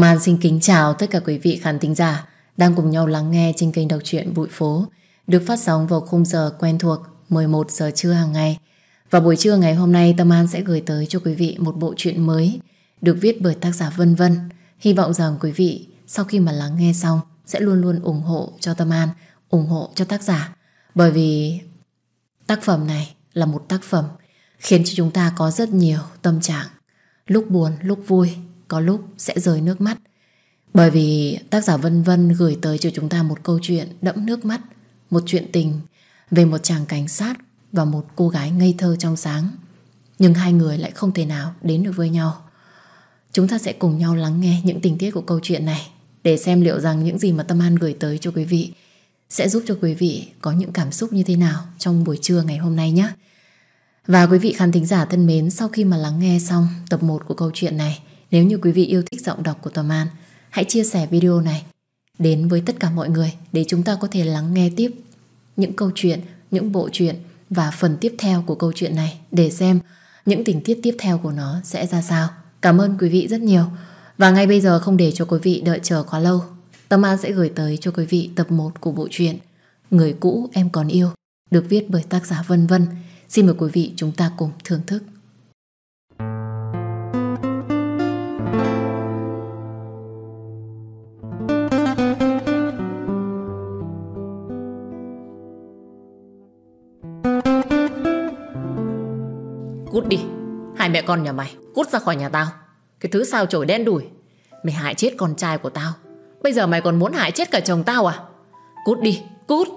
Tâm An xin kính chào tất cả quý vị khán thính giả đang cùng nhau lắng nghe trên kênh đọc truyện Bụi Phố được phát sóng vào khung giờ quen thuộc 11 giờ trưa hàng ngày. Và buổi trưa ngày hôm nay Tâm An sẽ gửi tới cho quý vị một bộ truyện mới được viết bởi tác giả Vân Vân. Hy vọng rằng quý vị sau khi mà lắng nghe xong sẽ luôn luôn ủng hộ cho Tâm An, ủng hộ cho tác giả. Bởi vì tác phẩm này là một tác phẩm khiến cho chúng ta có rất nhiều tâm trạng, lúc buồn, lúc vui, có lúc sẽ rơi nước mắt. Bởi vì tác giả Vân Vân gửi tới cho chúng ta một câu chuyện đẫm nước mắt, một chuyện tình về một chàng cảnh sát và một cô gái ngây thơ trong sáng. Nhưng hai người lại không thể nào đến được với nhau. Chúng ta sẽ cùng nhau lắng nghe những tình tiết của câu chuyện này để xem liệu rằng những gì mà Tâm An gửi tới cho quý vị sẽ giúp cho quý vị có những cảm xúc như thế nào trong buổi trưa ngày hôm nay nhé. Và quý vị khán thính giả thân mến, sau khi mà lắng nghe xong tập 1 của câu chuyện này, nếu như quý vị yêu thích giọng đọc của Tòa An, hãy chia sẻ video này đến với tất cả mọi người để chúng ta có thể lắng nghe tiếp những câu chuyện, những bộ truyện và phần tiếp theo của câu chuyện này để xem những tình tiết tiếp theo của nó sẽ ra sao. Cảm ơn quý vị rất nhiều. Và ngay bây giờ không để cho quý vị đợi chờ quá lâu, Tâm An sẽ gửi tới cho quý vị tập 1 của bộ truyện Người cũ em còn yêu, được viết bởi tác giả Vân Vân. Xin mời quý vị chúng ta cùng thưởng thức. cút đi Hai mẹ con nhà mày Cút ra khỏi nhà tao Cái thứ sao chổi đen đủi Mày hại chết con trai của tao Bây giờ mày còn muốn hại chết cả chồng tao à Cút đi cút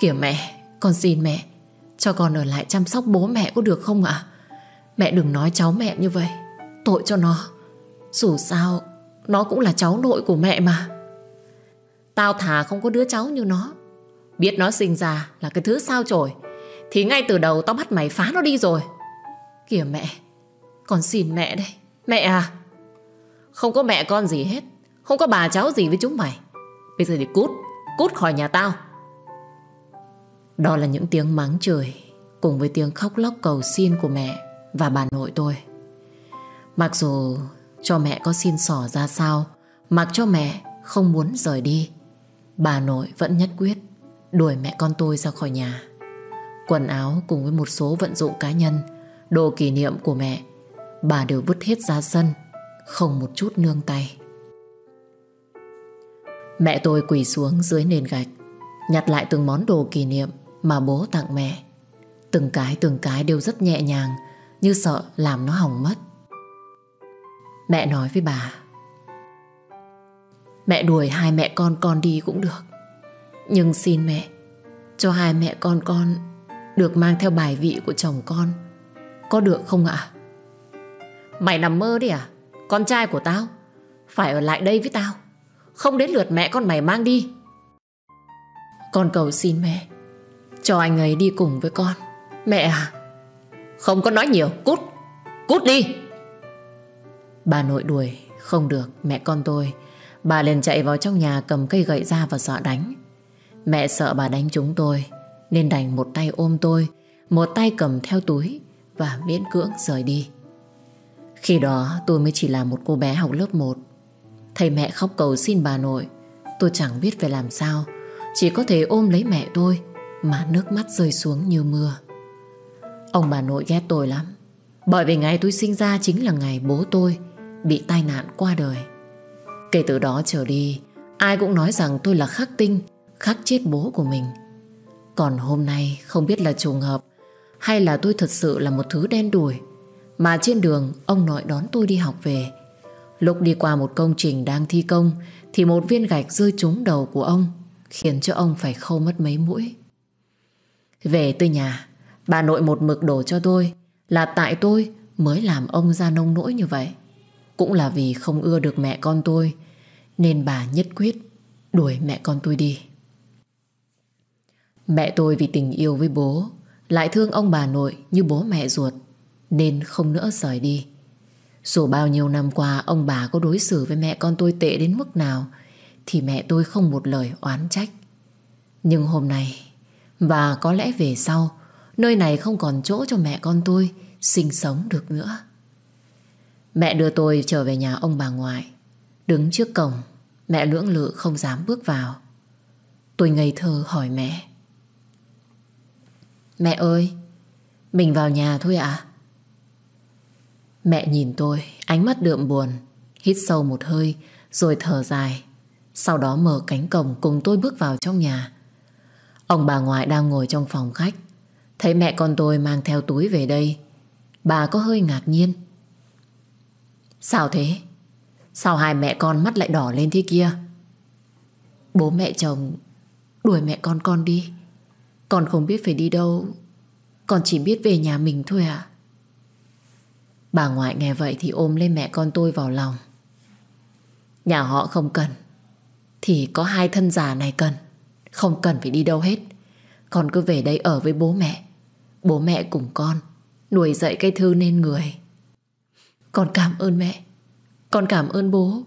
Kìa mẹ con xin mẹ Cho con ở lại chăm sóc bố mẹ có được không ạ Mẹ đừng nói cháu mẹ như vậy Tội cho nó Dù sao Nó cũng là cháu nội của mẹ mà Tao thà không có đứa cháu như nó Biết nó sinh ra là cái thứ sao chổi Thì ngay từ đầu tao bắt mày phá nó đi rồi Kìa mẹ Con xin mẹ đây Mẹ à Không có mẹ con gì hết Không có bà cháu gì với chúng mày Bây giờ thì cút Cút khỏi nhà tao Đó là những tiếng mắng trời Cùng với tiếng khóc lóc cầu xin của mẹ Và bà nội tôi Mặc dù cho mẹ có xin sỏ ra sao Mặc cho mẹ không muốn rời đi Bà nội vẫn nhất quyết Đuổi mẹ con tôi ra khỏi nhà Quần áo cùng với một số vận dụng cá nhân đồ kỷ niệm của mẹ, bà đều vứt hết ra sân, không một chút nương tay. Mẹ tôi quỳ xuống dưới nền gạch, nhặt lại từng món đồ kỷ niệm mà bố tặng mẹ. Từng cái từng cái đều rất nhẹ nhàng, như sợ làm nó hỏng mất. Mẹ nói với bà, Mẹ đuổi hai mẹ con con đi cũng được Nhưng xin mẹ Cho hai mẹ con con Được mang theo bài vị của chồng con có được không ạ? Mày nằm mơ đi à? Con trai của tao Phải ở lại đây với tao Không đến lượt mẹ con mày mang đi Con cầu xin mẹ Cho anh ấy đi cùng với con Mẹ à Không có nói nhiều Cút Cút đi Bà nội đuổi Không được Mẹ con tôi Bà liền chạy vào trong nhà cầm cây gậy ra và dọa đánh Mẹ sợ bà đánh chúng tôi Nên đành một tay ôm tôi Một tay cầm theo túi và miễn cưỡng rời đi. Khi đó tôi mới chỉ là một cô bé học lớp 1. Thầy mẹ khóc cầu xin bà nội. Tôi chẳng biết phải làm sao. Chỉ có thể ôm lấy mẹ tôi mà nước mắt rơi xuống như mưa. Ông bà nội ghét tôi lắm. Bởi vì ngày tôi sinh ra chính là ngày bố tôi bị tai nạn qua đời. Kể từ đó trở đi, ai cũng nói rằng tôi là khắc tinh, khắc chết bố của mình. Còn hôm nay không biết là trùng hợp hay là tôi thật sự là một thứ đen đủi Mà trên đường ông nội đón tôi đi học về Lúc đi qua một công trình đang thi công Thì một viên gạch rơi trúng đầu của ông Khiến cho ông phải khâu mất mấy mũi Về tới nhà Bà nội một mực đổ cho tôi Là tại tôi mới làm ông ra nông nỗi như vậy Cũng là vì không ưa được mẹ con tôi Nên bà nhất quyết Đuổi mẹ con tôi đi Mẹ tôi vì tình yêu với bố lại thương ông bà nội như bố mẹ ruột nên không nỡ rời đi. Dù bao nhiêu năm qua ông bà có đối xử với mẹ con tôi tệ đến mức nào thì mẹ tôi không một lời oán trách. Nhưng hôm nay và có lẽ về sau nơi này không còn chỗ cho mẹ con tôi sinh sống được nữa. Mẹ đưa tôi trở về nhà ông bà ngoại. Đứng trước cổng, mẹ lưỡng lự không dám bước vào. Tôi ngây thơ hỏi mẹ. Mẹ ơi Mình vào nhà thôi ạ Mẹ nhìn tôi Ánh mắt đượm buồn Hít sâu một hơi Rồi thở dài Sau đó mở cánh cổng cùng tôi bước vào trong nhà Ông bà ngoại đang ngồi trong phòng khách Thấy mẹ con tôi mang theo túi về đây Bà có hơi ngạc nhiên Sao thế? Sao hai mẹ con mắt lại đỏ lên thế kia? Bố mẹ chồng đuổi mẹ con con đi con không biết phải đi đâu Con chỉ biết về nhà mình thôi ạ. Bà ngoại nghe vậy thì ôm lên mẹ con tôi vào lòng Nhà họ không cần Thì có hai thân già này cần Không cần phải đi đâu hết Con cứ về đây ở với bố mẹ Bố mẹ cùng con Nuôi dạy cái thư nên người Con cảm ơn mẹ Con cảm ơn bố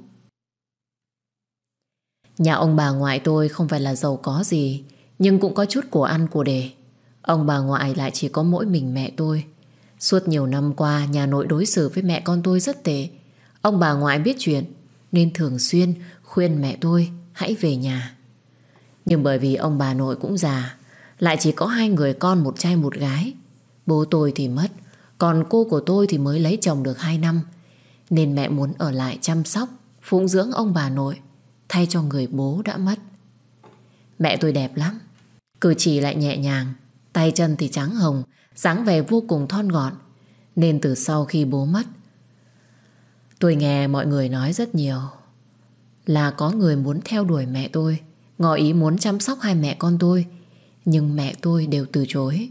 Nhà ông bà ngoại tôi không phải là giàu có gì nhưng cũng có chút của ăn của đề Ông bà ngoại lại chỉ có mỗi mình mẹ tôi Suốt nhiều năm qua Nhà nội đối xử với mẹ con tôi rất tệ Ông bà ngoại biết chuyện Nên thường xuyên khuyên mẹ tôi Hãy về nhà Nhưng bởi vì ông bà nội cũng già Lại chỉ có hai người con một trai một gái Bố tôi thì mất Còn cô của tôi thì mới lấy chồng được 2 năm Nên mẹ muốn ở lại chăm sóc Phụng dưỡng ông bà nội Thay cho người bố đã mất Mẹ tôi đẹp lắm Cử chỉ lại nhẹ nhàng Tay chân thì trắng hồng dáng vẻ vô cùng thon gọn Nên từ sau khi bố mất Tôi nghe mọi người nói rất nhiều Là có người muốn theo đuổi mẹ tôi Ngỏ ý muốn chăm sóc hai mẹ con tôi Nhưng mẹ tôi đều từ chối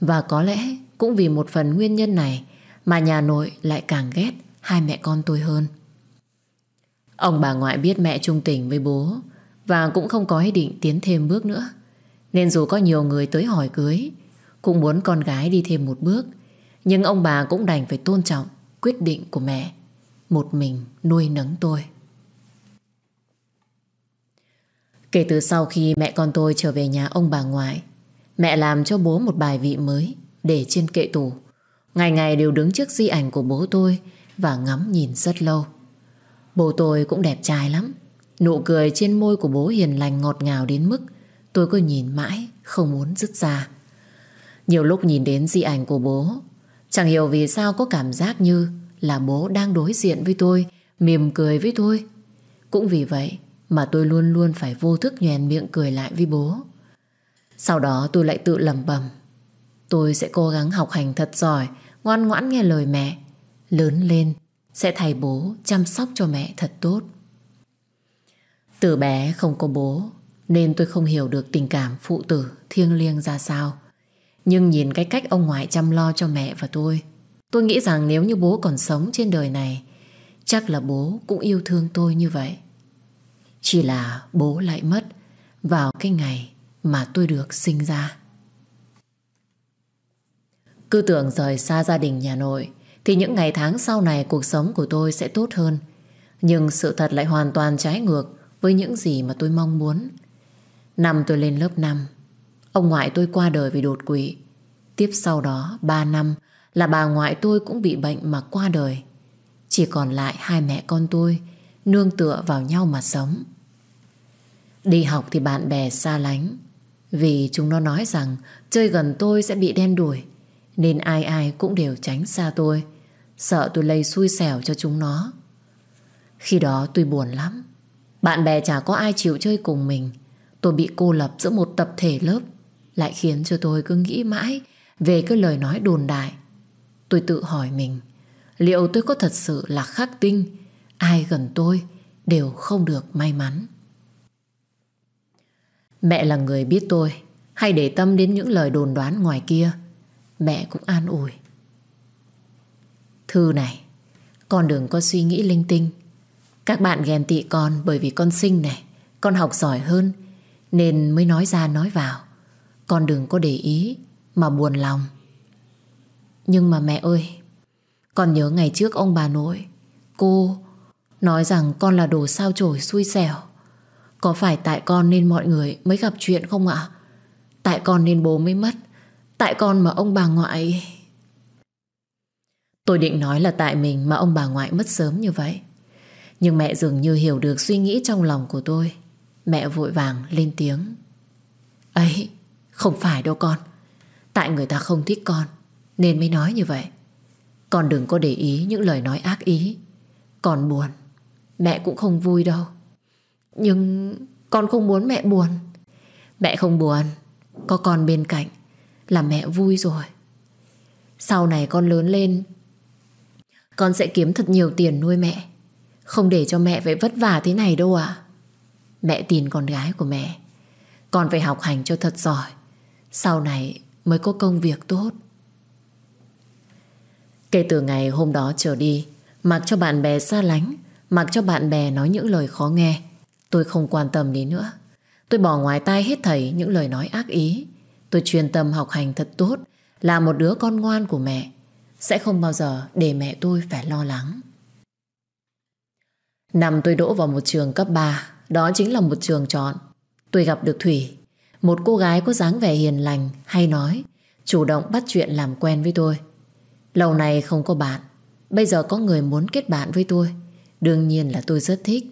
Và có lẽ cũng vì một phần nguyên nhân này Mà nhà nội lại càng ghét hai mẹ con tôi hơn Ông bà ngoại biết mẹ trung tình với bố Và cũng không có ý định tiến thêm bước nữa nên dù có nhiều người tới hỏi cưới Cũng muốn con gái đi thêm một bước Nhưng ông bà cũng đành phải tôn trọng Quyết định của mẹ Một mình nuôi nấng tôi Kể từ sau khi mẹ con tôi trở về nhà ông bà ngoại Mẹ làm cho bố một bài vị mới Để trên kệ tủ Ngày ngày đều đứng trước di ảnh của bố tôi Và ngắm nhìn rất lâu Bố tôi cũng đẹp trai lắm Nụ cười trên môi của bố hiền lành ngọt ngào đến mức Tôi cứ nhìn mãi Không muốn dứt ra Nhiều lúc nhìn đến di ảnh của bố Chẳng hiểu vì sao có cảm giác như Là bố đang đối diện với tôi Mỉm cười với tôi Cũng vì vậy mà tôi luôn luôn phải vô thức nhèn miệng cười lại với bố Sau đó tôi lại tự lầm bầm Tôi sẽ cố gắng học hành thật giỏi Ngoan ngoãn nghe lời mẹ Lớn lên Sẽ thay bố chăm sóc cho mẹ thật tốt Từ bé không có bố nên tôi không hiểu được tình cảm phụ tử thiêng liêng ra sao Nhưng nhìn cái cách ông ngoại chăm lo cho mẹ và tôi Tôi nghĩ rằng nếu như bố còn sống trên đời này Chắc là bố cũng yêu thương tôi như vậy Chỉ là bố lại mất Vào cái ngày mà tôi được sinh ra Cứ tưởng rời xa gia đình nhà nội Thì những ngày tháng sau này cuộc sống của tôi sẽ tốt hơn Nhưng sự thật lại hoàn toàn trái ngược Với những gì mà tôi mong muốn Năm tôi lên lớp 5 Ông ngoại tôi qua đời vì đột quỵ Tiếp sau đó 3 năm Là bà ngoại tôi cũng bị bệnh mà qua đời Chỉ còn lại hai mẹ con tôi Nương tựa vào nhau mà sống Đi học thì bạn bè xa lánh Vì chúng nó nói rằng Chơi gần tôi sẽ bị đen đuổi Nên ai ai cũng đều tránh xa tôi Sợ tôi lây xui xẻo cho chúng nó Khi đó tôi buồn lắm Bạn bè chả có ai chịu chơi cùng mình Tôi bị cô lập giữa một tập thể lớp lại khiến cho tôi cứ nghĩ mãi về cái lời nói đồn đại. Tôi tự hỏi mình, liệu tôi có thật sự là khắc tinh, ai gần tôi đều không được may mắn. Mẹ là người biết tôi, hay để tâm đến những lời đồn đoán ngoài kia, mẹ cũng an ủi. Thư này, con đừng có suy nghĩ linh tinh. Các bạn ghen tị con bởi vì con xinh này, con học giỏi hơn, nên mới nói ra nói vào Con đừng có để ý Mà buồn lòng Nhưng mà mẹ ơi Con nhớ ngày trước ông bà nội Cô Nói rằng con là đồ sao chổi xui xẻo Có phải tại con nên mọi người Mới gặp chuyện không ạ Tại con nên bố mới mất Tại con mà ông bà ngoại Tôi định nói là tại mình Mà ông bà ngoại mất sớm như vậy Nhưng mẹ dường như hiểu được suy nghĩ trong lòng của tôi Mẹ vội vàng lên tiếng Ấy Không phải đâu con Tại người ta không thích con Nên mới nói như vậy Con đừng có để ý những lời nói ác ý Con buồn Mẹ cũng không vui đâu Nhưng con không muốn mẹ buồn Mẹ không buồn Có con bên cạnh Là mẹ vui rồi Sau này con lớn lên Con sẽ kiếm thật nhiều tiền nuôi mẹ Không để cho mẹ phải vất vả thế này đâu ạ à? Mẹ tin con gái của mẹ Con phải học hành cho thật giỏi Sau này mới có công việc tốt Kể từ ngày hôm đó trở đi Mặc cho bạn bè xa lánh Mặc cho bạn bè nói những lời khó nghe Tôi không quan tâm đến nữa Tôi bỏ ngoài tai hết thảy những lời nói ác ý Tôi chuyên tâm học hành thật tốt Là một đứa con ngoan của mẹ Sẽ không bao giờ để mẹ tôi phải lo lắng Năm tôi đỗ vào một trường cấp 3 đó chính là một trường chọn Tôi gặp được Thủy Một cô gái có dáng vẻ hiền lành Hay nói Chủ động bắt chuyện làm quen với tôi Lâu này không có bạn Bây giờ có người muốn kết bạn với tôi Đương nhiên là tôi rất thích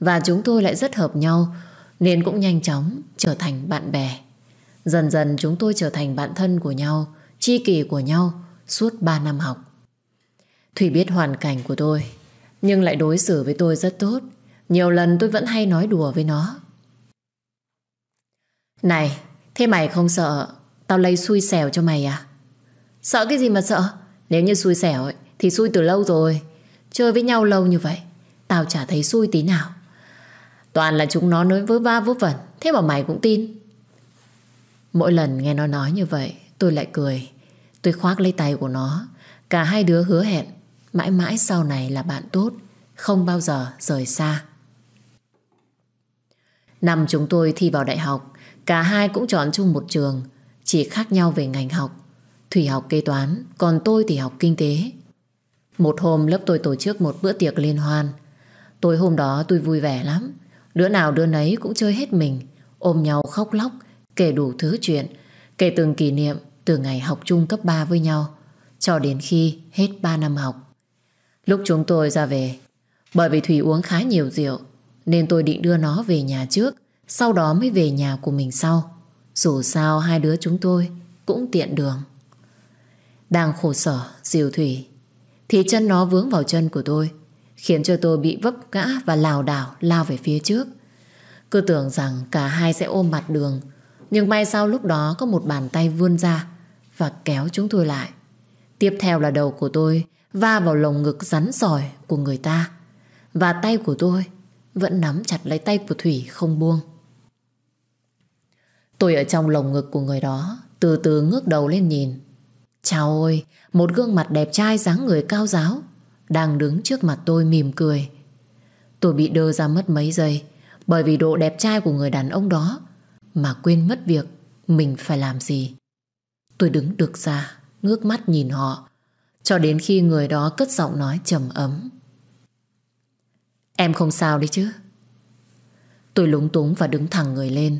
Và chúng tôi lại rất hợp nhau Nên cũng nhanh chóng trở thành bạn bè Dần dần chúng tôi trở thành bạn thân của nhau tri kỷ của nhau Suốt 3 năm học Thủy biết hoàn cảnh của tôi Nhưng lại đối xử với tôi rất tốt nhiều lần tôi vẫn hay nói đùa với nó Này Thế mày không sợ Tao lây xui xẻo cho mày à Sợ cái gì mà sợ Nếu như xui xẻo ấy, thì xui từ lâu rồi Chơi với nhau lâu như vậy Tao chả thấy xui tí nào Toàn là chúng nó nói với va vớ vẩn Thế mà mày cũng tin Mỗi lần nghe nó nói như vậy Tôi lại cười Tôi khoác lấy tay của nó Cả hai đứa hứa hẹn Mãi mãi sau này là bạn tốt Không bao giờ rời xa Năm chúng tôi thi vào đại học, cả hai cũng chọn chung một trường, chỉ khác nhau về ngành học. Thủy học kế toán, còn tôi thì học kinh tế. Một hôm lớp tôi tổ chức một bữa tiệc liên hoan. Tôi hôm đó tôi vui vẻ lắm. Đứa nào đứa nấy cũng chơi hết mình, ôm nhau khóc lóc, kể đủ thứ chuyện, kể từng kỷ niệm từ ngày học chung cấp 3 với nhau cho đến khi hết 3 năm học. Lúc chúng tôi ra về, bởi vì Thủy uống khá nhiều rượu nên tôi định đưa nó về nhà trước Sau đó mới về nhà của mình sau Dù sao hai đứa chúng tôi Cũng tiện đường Đang khổ sở, diều thủy Thì chân nó vướng vào chân của tôi Khiến cho tôi bị vấp ngã Và lào đảo lao về phía trước Cứ tưởng rằng cả hai sẽ ôm mặt đường Nhưng may sau lúc đó Có một bàn tay vươn ra Và kéo chúng tôi lại Tiếp theo là đầu của tôi va vào lồng ngực rắn sỏi của người ta và tay của tôi vẫn nắm chặt lấy tay của Thủy không buông. Tôi ở trong lồng ngực của người đó, từ từ ngước đầu lên nhìn. Chào ôi, một gương mặt đẹp trai dáng người cao giáo, đang đứng trước mặt tôi mỉm cười. Tôi bị đơ ra mất mấy giây, bởi vì độ đẹp trai của người đàn ông đó, mà quên mất việc mình phải làm gì. Tôi đứng được ra, ngước mắt nhìn họ, cho đến khi người đó cất giọng nói trầm ấm. Em không sao đấy chứ Tôi lúng túng và đứng thẳng người lên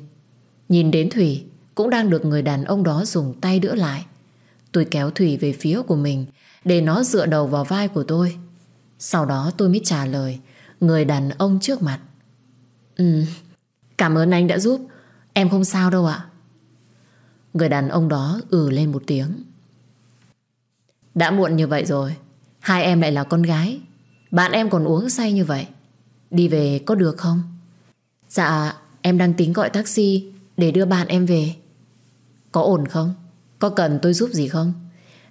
Nhìn đến Thủy Cũng đang được người đàn ông đó dùng tay đỡ lại Tôi kéo Thủy về phía của mình Để nó dựa đầu vào vai của tôi Sau đó tôi mới trả lời Người đàn ông trước mặt Ừ Cảm ơn anh đã giúp Em không sao đâu ạ Người đàn ông đó ừ lên một tiếng Đã muộn như vậy rồi Hai em lại là con gái Bạn em còn uống say như vậy Đi về có được không? Dạ em đang tính gọi taxi Để đưa bạn em về Có ổn không? Có cần tôi giúp gì không?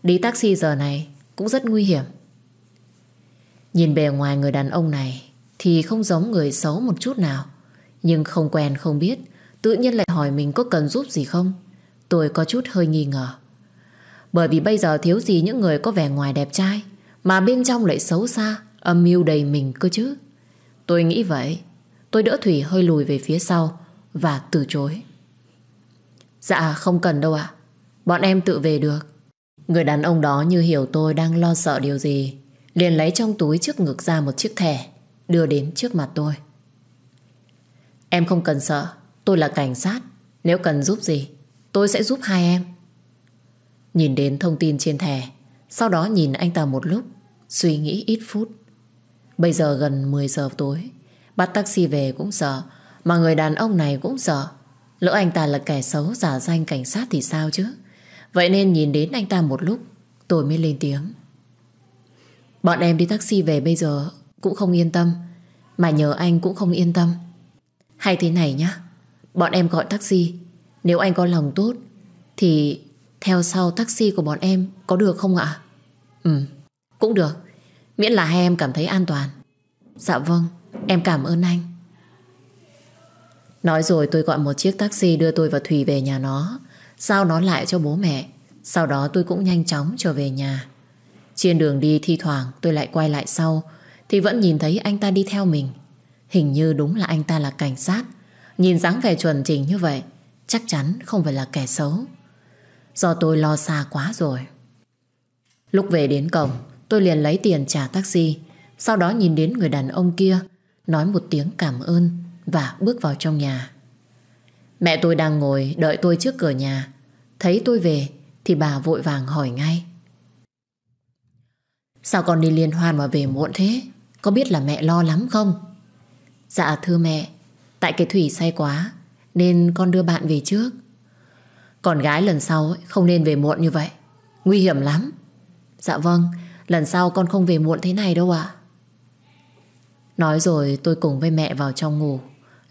Đi taxi giờ này cũng rất nguy hiểm Nhìn bề ngoài người đàn ông này Thì không giống người xấu một chút nào Nhưng không quen không biết Tự nhiên lại hỏi mình có cần giúp gì không Tôi có chút hơi nghi ngờ Bởi vì bây giờ thiếu gì những người có vẻ ngoài đẹp trai Mà bên trong lại xấu xa Âm mưu đầy mình cơ chứ Tôi nghĩ vậy Tôi đỡ Thủy hơi lùi về phía sau Và từ chối Dạ không cần đâu ạ Bọn em tự về được Người đàn ông đó như hiểu tôi đang lo sợ điều gì Liền lấy trong túi trước ngực ra một chiếc thẻ Đưa đến trước mặt tôi Em không cần sợ Tôi là cảnh sát Nếu cần giúp gì Tôi sẽ giúp hai em Nhìn đến thông tin trên thẻ Sau đó nhìn anh ta một lúc Suy nghĩ ít phút Bây giờ gần 10 giờ tối Bắt taxi về cũng sợ Mà người đàn ông này cũng sợ Lỡ anh ta là kẻ xấu giả danh cảnh sát thì sao chứ Vậy nên nhìn đến anh ta một lúc Tôi mới lên tiếng Bọn em đi taxi về bây giờ Cũng không yên tâm Mà nhờ anh cũng không yên tâm Hay thế này nhá Bọn em gọi taxi Nếu anh có lòng tốt Thì theo sau taxi của bọn em có được không ạ? Ừ, cũng được Miễn là hai em cảm thấy an toàn Dạ vâng Em cảm ơn anh Nói rồi tôi gọi một chiếc taxi đưa tôi và Thùy về nhà nó Giao nó lại cho bố mẹ Sau đó tôi cũng nhanh chóng trở về nhà Trên đường đi thi thoảng tôi lại quay lại sau Thì vẫn nhìn thấy anh ta đi theo mình Hình như đúng là anh ta là cảnh sát Nhìn dáng vẻ chuẩn chỉnh như vậy Chắc chắn không phải là kẻ xấu Do tôi lo xa quá rồi Lúc về đến cổng Tôi liền lấy tiền trả taxi Sau đó nhìn đến người đàn ông kia Nói một tiếng cảm ơn Và bước vào trong nhà Mẹ tôi đang ngồi đợi tôi trước cửa nhà Thấy tôi về Thì bà vội vàng hỏi ngay Sao con đi liên hoan mà về muộn thế Có biết là mẹ lo lắm không Dạ thưa mẹ Tại cái thủy say quá Nên con đưa bạn về trước Còn gái lần sau không nên về muộn như vậy Nguy hiểm lắm Dạ vâng Lần sau con không về muộn thế này đâu ạ Nói rồi tôi cùng với mẹ vào trong ngủ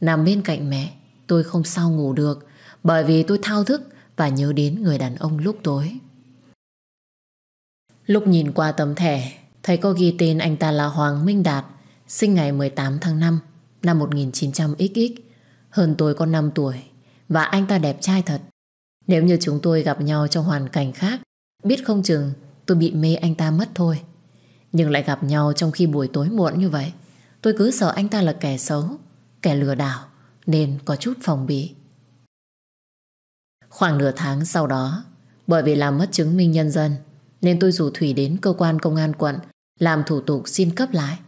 Nằm bên cạnh mẹ Tôi không sao ngủ được Bởi vì tôi thao thức Và nhớ đến người đàn ông lúc tối Lúc nhìn qua tấm thẻ Thấy có ghi tên anh ta là Hoàng Minh Đạt Sinh ngày 18 tháng 5 Năm 1900XX Hơn tôi có 5 tuổi Và anh ta đẹp trai thật Nếu như chúng tôi gặp nhau trong hoàn cảnh khác Biết không chừng Tôi bị mê anh ta mất thôi Nhưng lại gặp nhau trong khi buổi tối muộn như vậy Tôi cứ sợ anh ta là kẻ xấu Kẻ lừa đảo Nên có chút phòng bị Khoảng nửa tháng sau đó Bởi vì làm mất chứng minh nhân dân Nên tôi rủ Thủy đến cơ quan công an quận Làm thủ tục xin cấp lại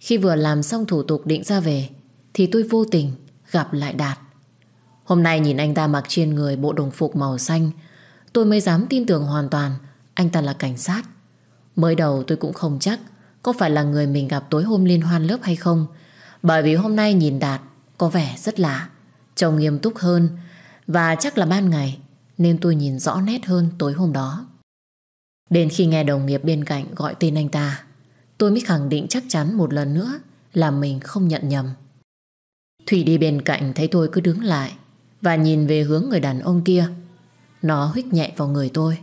Khi vừa làm xong thủ tục định ra về Thì tôi vô tình gặp lại Đạt Hôm nay nhìn anh ta mặc trên người bộ đồng phục màu xanh Tôi mới dám tin tưởng hoàn toàn anh ta là cảnh sát Mới đầu tôi cũng không chắc Có phải là người mình gặp tối hôm liên hoan lớp hay không Bởi vì hôm nay nhìn Đạt Có vẻ rất lạ Trông nghiêm túc hơn Và chắc là ban ngày Nên tôi nhìn rõ nét hơn tối hôm đó Đến khi nghe đồng nghiệp bên cạnh gọi tên anh ta Tôi mới khẳng định chắc chắn một lần nữa Là mình không nhận nhầm Thủy đi bên cạnh thấy tôi cứ đứng lại Và nhìn về hướng người đàn ông kia Nó hít nhẹ vào người tôi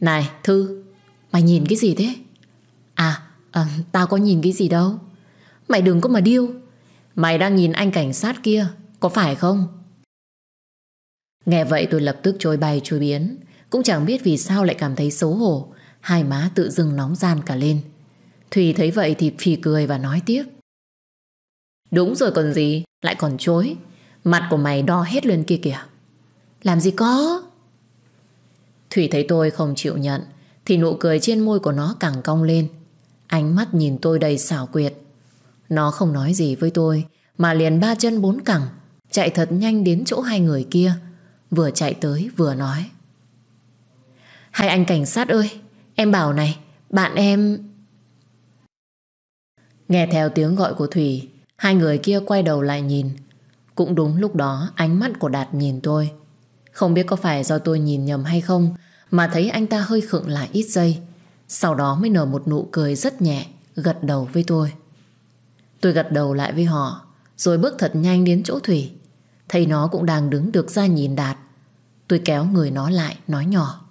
này Thư Mày nhìn cái gì thế À, à tao có nhìn cái gì đâu Mày đừng có mà điêu Mày đang nhìn anh cảnh sát kia Có phải không Nghe vậy tôi lập tức trôi bay trôi biến Cũng chẳng biết vì sao lại cảm thấy xấu hổ Hai má tự dưng nóng gian cả lên Thùy thấy vậy thì phì cười và nói tiếp Đúng rồi còn gì Lại còn chối Mặt của mày đo hết lên kia kìa Làm gì có Thủy thấy tôi không chịu nhận Thì nụ cười trên môi của nó càng cong lên Ánh mắt nhìn tôi đầy xảo quyệt Nó không nói gì với tôi Mà liền ba chân bốn cẳng Chạy thật nhanh đến chỗ hai người kia Vừa chạy tới vừa nói Hai anh cảnh sát ơi Em bảo này Bạn em Nghe theo tiếng gọi của Thủy Hai người kia quay đầu lại nhìn Cũng đúng lúc đó ánh mắt của Đạt nhìn tôi Không biết có phải do tôi nhìn nhầm hay không mà thấy anh ta hơi khựng lại ít giây. Sau đó mới nở một nụ cười rất nhẹ, gật đầu với tôi. Tôi gật đầu lại với họ, rồi bước thật nhanh đến chỗ Thủy. Thấy nó cũng đang đứng được ra nhìn Đạt. Tôi kéo người nó lại, nói nhỏ.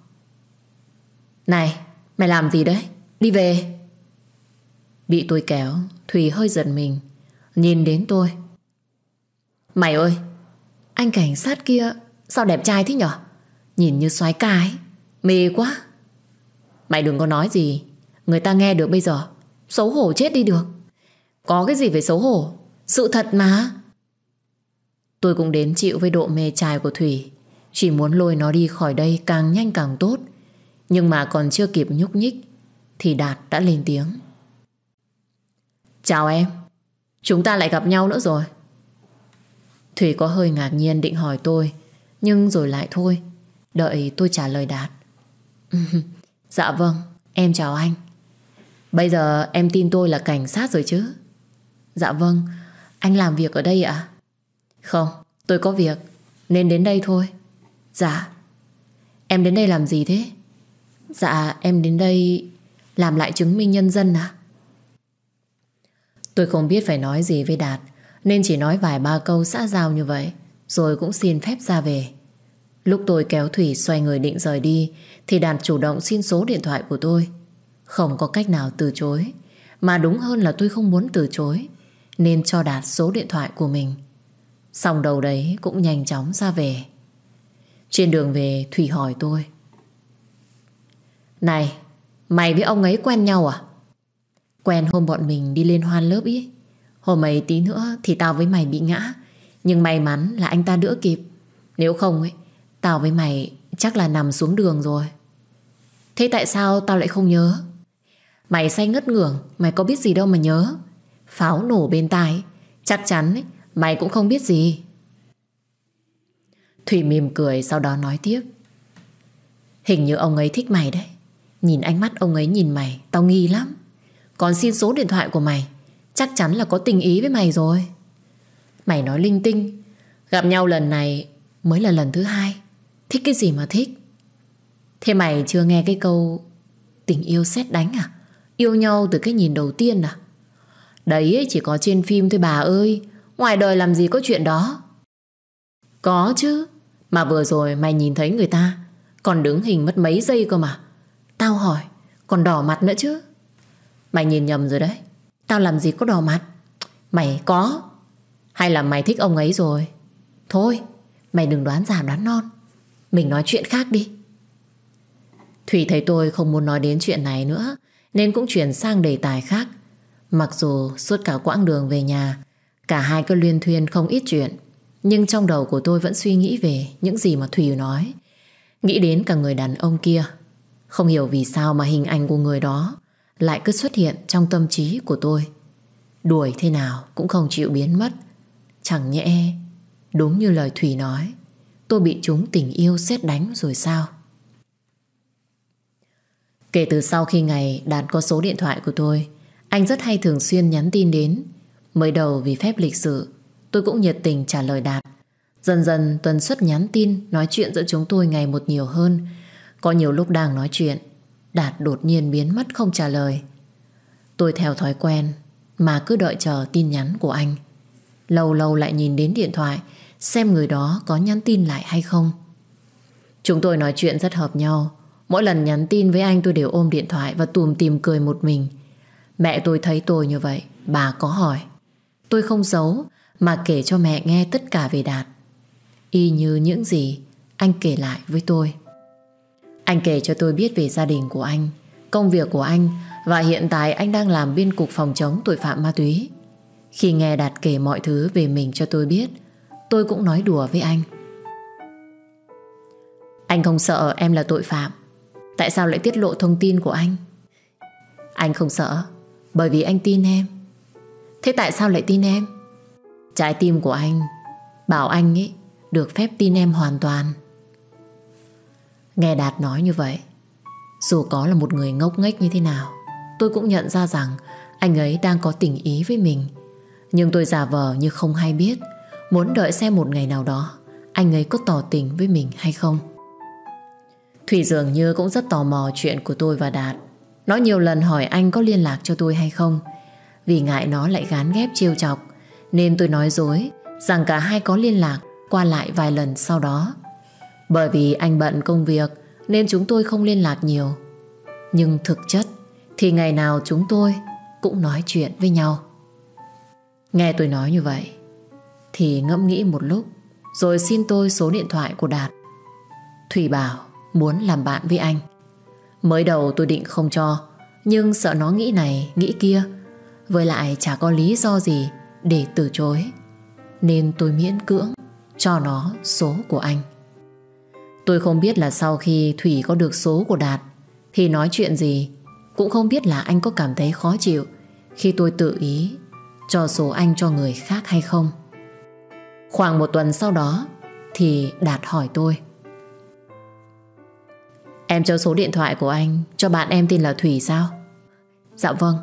Này, mày làm gì đấy? Đi về. Bị tôi kéo, Thủy hơi giận mình, nhìn đến tôi. Mày ơi, anh cảnh sát kia sao đẹp trai thế nhở? Nhìn như soái ca ấy. Mê quá Mày đừng có nói gì Người ta nghe được bây giờ Xấu hổ chết đi được Có cái gì phải xấu hổ Sự thật mà Tôi cũng đến chịu với độ mê trai của Thủy Chỉ muốn lôi nó đi khỏi đây càng nhanh càng tốt Nhưng mà còn chưa kịp nhúc nhích Thì Đạt đã lên tiếng Chào em Chúng ta lại gặp nhau nữa rồi Thủy có hơi ngạc nhiên định hỏi tôi Nhưng rồi lại thôi Đợi tôi trả lời Đạt Ừ dạ vâng, em chào anh. Bây giờ em tin tôi là cảnh sát rồi chứ? Dạ vâng, anh làm việc ở đây ạ? À? Không, tôi có việc, nên đến đây thôi. Dạ. Em đến đây làm gì thế? Dạ, em đến đây làm lại chứng minh nhân dân à? Tôi không biết phải nói gì với Đạt, nên chỉ nói vài ba câu xã giao như vậy, rồi cũng xin phép ra về. Lúc tôi kéo Thủy xoay người định rời đi thì Đạt chủ động xin số điện thoại của tôi. Không có cách nào từ chối. Mà đúng hơn là tôi không muốn từ chối nên cho Đạt số điện thoại của mình. Xong đầu đấy cũng nhanh chóng ra về. Trên đường về Thủy hỏi tôi Này Mày với ông ấy quen nhau à Quen hôm bọn mình đi lên hoan lớp ý Hôm ấy tí nữa thì tao với mày bị ngã Nhưng may mắn là anh ta đỡ kịp Nếu không ấy Tao với mày chắc là nằm xuống đường rồi Thế tại sao tao lại không nhớ Mày say ngất ngưởng Mày có biết gì đâu mà nhớ Pháo nổ bên tai Chắc chắn ấy, mày cũng không biết gì Thủy mỉm cười sau đó nói tiếp Hình như ông ấy thích mày đấy Nhìn ánh mắt ông ấy nhìn mày Tao nghi lắm Còn xin số điện thoại của mày Chắc chắn là có tình ý với mày rồi Mày nói linh tinh Gặp nhau lần này mới là lần thứ hai Thích cái gì mà thích Thế mày chưa nghe cái câu Tình yêu xét đánh à Yêu nhau từ cái nhìn đầu tiên à Đấy chỉ có trên phim thôi bà ơi Ngoài đời làm gì có chuyện đó Có chứ Mà vừa rồi mày nhìn thấy người ta Còn đứng hình mất mấy giây cơ mà Tao hỏi Còn đỏ mặt nữa chứ Mày nhìn nhầm rồi đấy Tao làm gì có đỏ mặt Mày có Hay là mày thích ông ấy rồi Thôi Mày đừng đoán giả đoán non mình nói chuyện khác đi Thủy thấy tôi không muốn nói đến chuyện này nữa Nên cũng chuyển sang đề tài khác Mặc dù suốt cả quãng đường về nhà Cả hai cứ liên thuyên không ít chuyện Nhưng trong đầu của tôi vẫn suy nghĩ về Những gì mà Thủy nói Nghĩ đến cả người đàn ông kia Không hiểu vì sao mà hình ảnh của người đó Lại cứ xuất hiện trong tâm trí của tôi Đuổi thế nào cũng không chịu biến mất Chẳng nhẽ Đúng như lời Thủy nói Tôi bị chúng tình yêu xét đánh rồi sao Kể từ sau khi ngày Đạt có số điện thoại của tôi Anh rất hay thường xuyên nhắn tin đến Mới đầu vì phép lịch sự Tôi cũng nhiệt tình trả lời Đạt Dần dần tuần suất nhắn tin Nói chuyện giữa chúng tôi ngày một nhiều hơn Có nhiều lúc đang nói chuyện Đạt đột nhiên biến mất không trả lời Tôi theo thói quen Mà cứ đợi chờ tin nhắn của anh Lâu lâu lại nhìn đến điện thoại xem người đó có nhắn tin lại hay không. Chúng tôi nói chuyện rất hợp nhau. Mỗi lần nhắn tin với anh tôi đều ôm điện thoại và tùm tìm cười một mình. Mẹ tôi thấy tôi như vậy, bà có hỏi. Tôi không giấu mà kể cho mẹ nghe tất cả về Đạt. Y như những gì anh kể lại với tôi. Anh kể cho tôi biết về gia đình của anh, công việc của anh và hiện tại anh đang làm biên cục phòng chống tội phạm ma túy. Khi nghe Đạt kể mọi thứ về mình cho tôi biết, Tôi cũng nói đùa với anh Anh không sợ em là tội phạm Tại sao lại tiết lộ thông tin của anh Anh không sợ Bởi vì anh tin em Thế tại sao lại tin em Trái tim của anh Bảo anh ấy được phép tin em hoàn toàn Nghe Đạt nói như vậy Dù có là một người ngốc nghếch như thế nào Tôi cũng nhận ra rằng Anh ấy đang có tình ý với mình Nhưng tôi giả vờ như không hay biết Muốn đợi xem một ngày nào đó Anh ấy có tỏ tình với mình hay không Thủy dường như cũng rất tò mò chuyện của tôi và Đạt Nó nhiều lần hỏi anh có liên lạc cho tôi hay không Vì ngại nó lại gán ghép chiêu chọc Nên tôi nói dối Rằng cả hai có liên lạc Qua lại vài lần sau đó Bởi vì anh bận công việc Nên chúng tôi không liên lạc nhiều Nhưng thực chất Thì ngày nào chúng tôi cũng nói chuyện với nhau Nghe tôi nói như vậy thì ngẫm nghĩ một lúc Rồi xin tôi số điện thoại của Đạt Thủy bảo muốn làm bạn với anh Mới đầu tôi định không cho Nhưng sợ nó nghĩ này nghĩ kia Với lại chả có lý do gì Để từ chối Nên tôi miễn cưỡng Cho nó số của anh Tôi không biết là sau khi Thủy có được số của Đạt Thì nói chuyện gì Cũng không biết là anh có cảm thấy khó chịu Khi tôi tự ý Cho số anh cho người khác hay không Khoảng một tuần sau đó thì Đạt hỏi tôi. Em cho số điện thoại của anh cho bạn em tên là Thủy sao? Dạ vâng,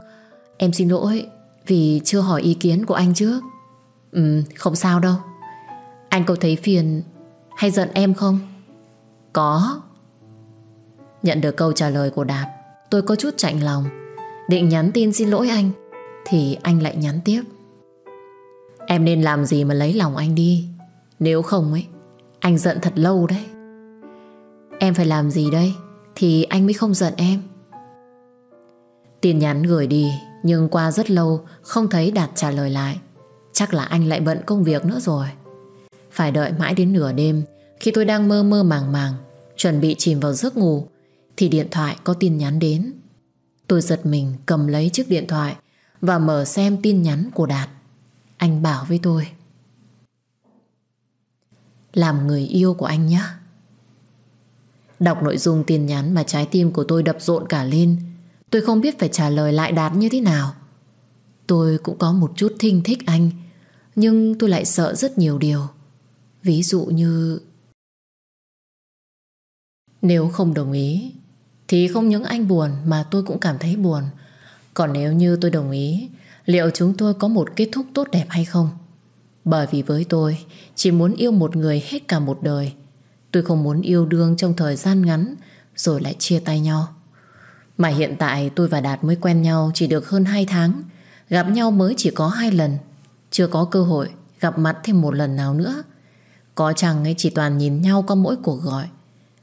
em xin lỗi vì chưa hỏi ý kiến của anh trước. Ừ, không sao đâu. Anh có thấy phiền hay giận em không? Có. Nhận được câu trả lời của đạt, tôi có chút chạnh lòng. Định nhắn tin xin lỗi anh, thì anh lại nhắn tiếp. Em nên làm gì mà lấy lòng anh đi Nếu không ấy Anh giận thật lâu đấy Em phải làm gì đây Thì anh mới không giận em Tin nhắn gửi đi Nhưng qua rất lâu Không thấy Đạt trả lời lại Chắc là anh lại bận công việc nữa rồi Phải đợi mãi đến nửa đêm Khi tôi đang mơ mơ màng màng Chuẩn bị chìm vào giấc ngủ Thì điện thoại có tin nhắn đến Tôi giật mình cầm lấy chiếc điện thoại Và mở xem tin nhắn của Đạt anh bảo với tôi Làm người yêu của anh nhé Đọc nội dung tin nhắn mà trái tim của tôi đập rộn cả lên Tôi không biết phải trả lời lại đạt như thế nào Tôi cũng có một chút thinh thích anh Nhưng tôi lại sợ rất nhiều điều Ví dụ như Nếu không đồng ý Thì không những anh buồn mà tôi cũng cảm thấy buồn Còn nếu như tôi đồng ý liệu chúng tôi có một kết thúc tốt đẹp hay không. Bởi vì với tôi, chỉ muốn yêu một người hết cả một đời. Tôi không muốn yêu đương trong thời gian ngắn rồi lại chia tay nhau. Mà hiện tại tôi và Đạt mới quen nhau chỉ được hơn hai tháng, gặp nhau mới chỉ có hai lần, chưa có cơ hội gặp mặt thêm một lần nào nữa. Có chàng ấy chỉ toàn nhìn nhau qua mỗi cuộc gọi.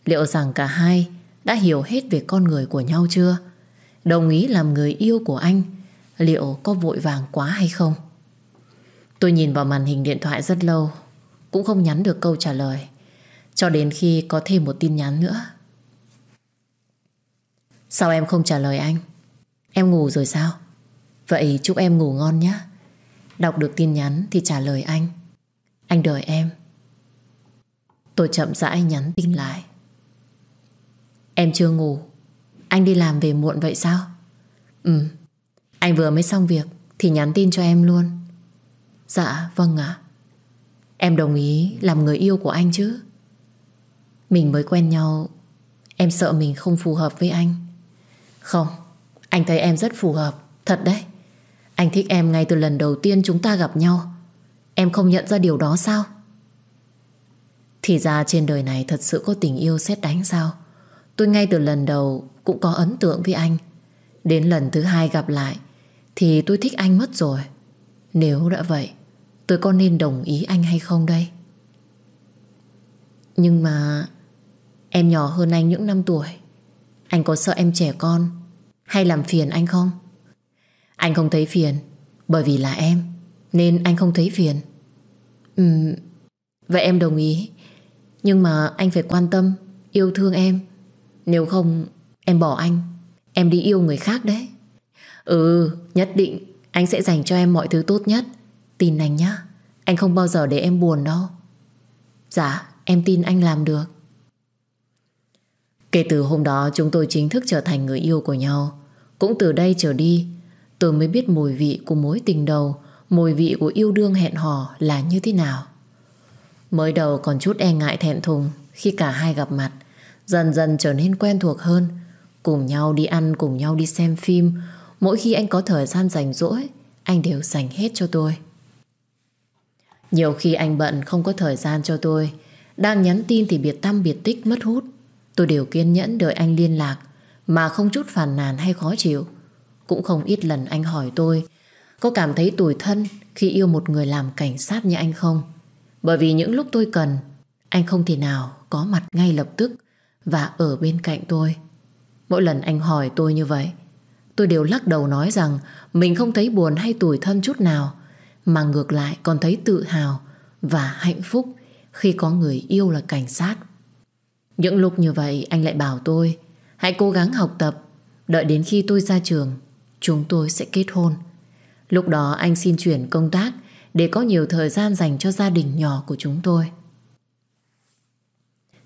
Liệu rằng cả hai đã hiểu hết về con người của nhau chưa? Đồng ý làm người yêu của anh liệu có vội vàng quá hay không. Tôi nhìn vào màn hình điện thoại rất lâu, cũng không nhắn được câu trả lời, cho đến khi có thêm một tin nhắn nữa. Sao em không trả lời anh? Em ngủ rồi sao? Vậy chúc em ngủ ngon nhé. Đọc được tin nhắn thì trả lời anh. Anh đợi em. Tôi chậm rãi nhắn tin lại. Em chưa ngủ. Anh đi làm về muộn vậy sao? Ừ, anh vừa mới xong việc Thì nhắn tin cho em luôn Dạ vâng ạ Em đồng ý làm người yêu của anh chứ Mình mới quen nhau Em sợ mình không phù hợp với anh Không Anh thấy em rất phù hợp Thật đấy Anh thích em ngay từ lần đầu tiên chúng ta gặp nhau Em không nhận ra điều đó sao Thì ra trên đời này thật sự có tình yêu xét đánh sao Tôi ngay từ lần đầu Cũng có ấn tượng với anh Đến lần thứ hai gặp lại thì tôi thích anh mất rồi Nếu đã vậy Tôi có nên đồng ý anh hay không đây Nhưng mà Em nhỏ hơn anh những năm tuổi Anh có sợ em trẻ con Hay làm phiền anh không Anh không thấy phiền Bởi vì là em Nên anh không thấy phiền Ừm Vậy em đồng ý Nhưng mà anh phải quan tâm Yêu thương em Nếu không em bỏ anh Em đi yêu người khác đấy Ừ, nhất định Anh sẽ dành cho em mọi thứ tốt nhất Tin anh nhá Anh không bao giờ để em buồn đâu Dạ, em tin anh làm được Kể từ hôm đó chúng tôi chính thức trở thành người yêu của nhau Cũng từ đây trở đi Tôi mới biết mùi vị của mối tình đầu Mùi vị của yêu đương hẹn hò là như thế nào Mới đầu còn chút e ngại thẹn thùng Khi cả hai gặp mặt Dần dần trở nên quen thuộc hơn Cùng nhau đi ăn, cùng nhau đi xem phim Mỗi khi anh có thời gian rảnh rỗi Anh đều dành hết cho tôi Nhiều khi anh bận không có thời gian cho tôi Đang nhắn tin thì biệt tâm biệt tích mất hút Tôi đều kiên nhẫn đợi anh liên lạc Mà không chút phàn nàn hay khó chịu Cũng không ít lần anh hỏi tôi Có cảm thấy tủi thân Khi yêu một người làm cảnh sát như anh không Bởi vì những lúc tôi cần Anh không thể nào có mặt ngay lập tức Và ở bên cạnh tôi Mỗi lần anh hỏi tôi như vậy Tôi đều lắc đầu nói rằng mình không thấy buồn hay tủi thân chút nào, mà ngược lại còn thấy tự hào và hạnh phúc khi có người yêu là cảnh sát. Những lúc như vậy anh lại bảo tôi hãy cố gắng học tập, đợi đến khi tôi ra trường, chúng tôi sẽ kết hôn. Lúc đó anh xin chuyển công tác để có nhiều thời gian dành cho gia đình nhỏ của chúng tôi.